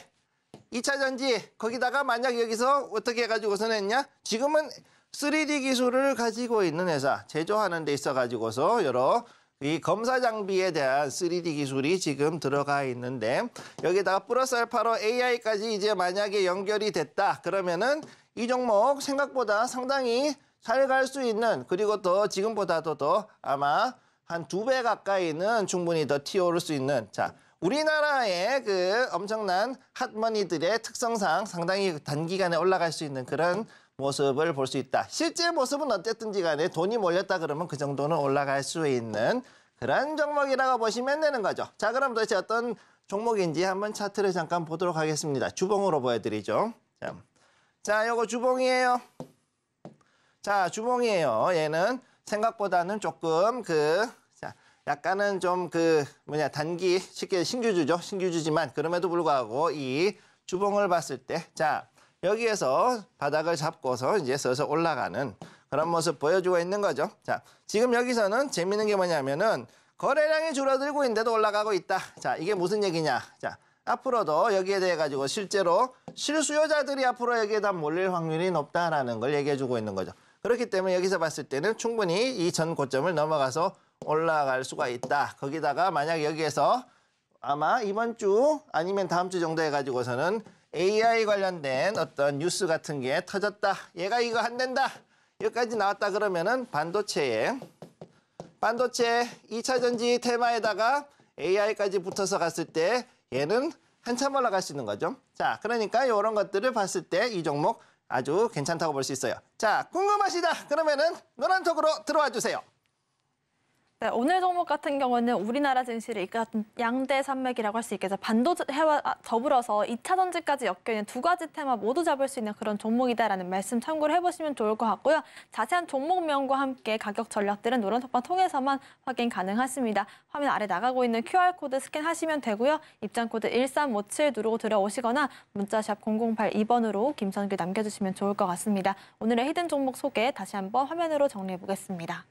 2차 전지 거기다가 만약 여기서 어떻게 해가지고서는 했냐? 지금은 3D 기술을 가지고 있는 회사 제조하는 데 있어 가지고서 여러 이 검사 장비에 대한 3D 기술이 지금 들어가 있는데 여기다가 플러스 알파로 AI까지 이제 만약에 연결이 됐다 그러면은 이 종목 생각보다 상당히 잘 갈 수 있는 그리고 더 지금보다도 더 아마 한 두 배 가까이는 충분히 더 튀어오를 수 있는 자 우리나라의 그 엄청난 핫머니들의 특성상 상당히 단기간에 올라갈 수 있는 그런 모습을 볼 수 있다. 실제 모습은 어쨌든지 간에 돈이 몰렸다 그러면 그 정도는 올라갈 수 있는 그런 종목이라고 보시면 되는 거죠. 자, 그럼 도대체 어떤 종목인지 한번 차트를 잠깐 보도록 하겠습니다. 주봉으로 보여드리죠. 자, 자 요거 주봉이에요. 자, 주봉이에요. 얘는 생각보다는 조금 그 약간은 좀 그 뭐냐 단기 쉽게 신규주죠 신규주지만 그럼에도 불구하고 이 주봉을 봤을 때자 여기에서 바닥을 잡고서 이제 서서 올라가는 그런 모습 보여주고 있는 거죠. 자, 지금 여기서는 재밌는 게 뭐냐면은 거래량이 줄어들고 있는데도 올라가고 있다. 자, 이게 무슨 얘기냐. 자, 앞으로도 여기에 대해 가지고 실제로 실수요자들이 앞으로 여기에다 몰릴 확률이 높다라는 걸 얘기해 주고 있는 거죠. 그렇기 때문에 여기서 봤을 때는 충분히 이 전 고점을 넘어가서 올라갈 수가 있다. 거기다가 만약 여기에서 아마 이번 주 아니면 다음 주 정도 해가지고서는 AI 관련된 어떤 뉴스 같은 게 터졌다. 얘가 이거 안 된다. 여기까지 나왔다 그러면은 반도체에 반도체 2차 전지 테마에다가 AI까지 붙어서 갔을 때 얘는 한참 올라갈 수 있는 거죠. 자, 그러니까 이런 것들을 봤을 때 이 종목 아주 괜찮다고 볼 수 있어요. 자, 궁금하시다. 그러면은 노란톡으로 들어와 주세요. 네, 오늘 종목 같은 경우는 우리나라 증시를 이끌었던 양대 산맥이라고 할 수 있겠죠. 반도체와 아, 더불어서 2차 전지까지 엮여있는 두 가지 테마 모두 잡을 수 있는 그런 종목이다라는 말씀 참고를 해보시면 좋을 것 같고요. 자세한 종목명과 함께 가격 전략들은 노란톡방 통해서만 확인 가능하십니다. 화면 아래 나가고 있는 QR코드 스캔하시면 되고요. 입장코드 1357 누르고 들어오시거나 문자샵 0082번으로 김선규 남겨주시면 좋을 것 같습니다. 오늘의 히든 종목 소개 다시 한번 화면으로 정리해보겠습니다.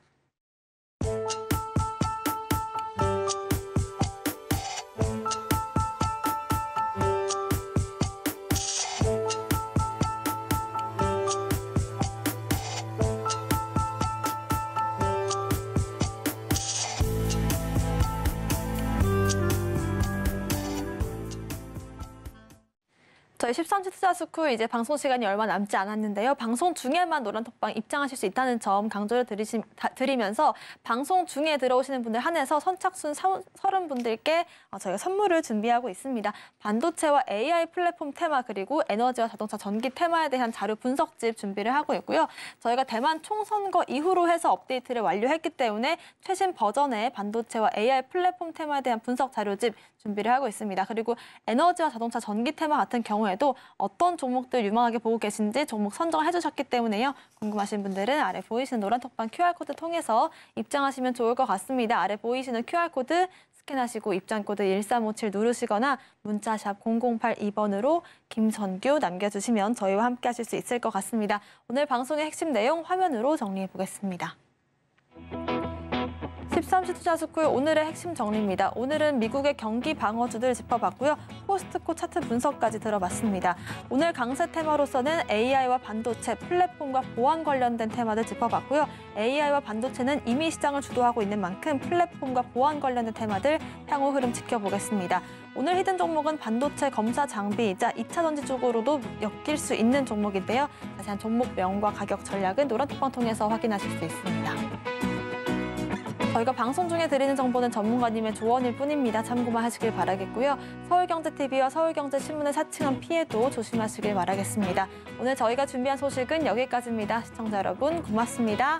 저희 13시 투자스쿨 이제 방송 시간이 얼마 남지 않았는데요. 방송 중에만 노란톡방 입장하실 수 있다는 점 강조를 드리시, 드리면서 방송 중에 들어오시는 분들 한해서 선착순 30분들께 어, 저희가 선물을 준비하고 있습니다. 반도체와 AI 플랫폼 테마 그리고 에너지와 자동차 전기 테마에 대한 자료 분석집 준비를 하고 있고요. 저희가 대만 총선거 이후로 해서 업데이트를 완료했기 때문에 최신 버전의 반도체와 AI 플랫폼 테마에 대한 분석 자료집 준비를 하고 있습니다. 그리고 에너지와 자동차 전기 테마 같은 경우에 경우에도 어떤 종목들 유망하게 보고 계신지 종목 선정을 해주셨기 때문에요. 궁금하신 분들은 아래 보이시는 노란 톡방 QR코드 통해서 입장하시면 좋을 것 같습니다. 아래 보이시는 QR코드 스캔하시고 입장코드 1357 누르시거나 문자샵 0082번으로 김선규 남겨주시면 저희와 함께 하실 수 있을 것 같습니다. 오늘 방송의 핵심 내용 화면으로 정리해 보겠습니다. 13시 투자스쿨 오늘의 핵심 정리입니다. 오늘은 미국의 경기 방어주들 짚어봤고요. 포스트코 차트 분석까지 들어봤습니다. 오늘 강세 테마로서는 AI와 반도체, 플랫폼과 보안 관련된 테마들 짚어봤고요. AI와 반도체는 이미 시장을 주도하고 있는 만큼 플랫폼과 보안 관련된 테마들 향후 흐름 지켜보겠습니다. 오늘 히든 종목은 반도체 검사 장비이자 2차 전지 쪽으로도 엮일 수 있는 종목인데요. 자세한 종목명과 가격 전략은 노란톡방 통해서 확인하실 수 있습니다. 네. 저희가 방송 중에 드리는 정보는 전문가님의 조언일 뿐입니다. 참고만 하시길 바라겠고요. 서울경제TV와 서울경제신문을 사칭한 피해도 조심하시길 바라겠습니다. 오늘 저희가 준비한 소식은 여기까지입니다. 시청자 여러분 고맙습니다.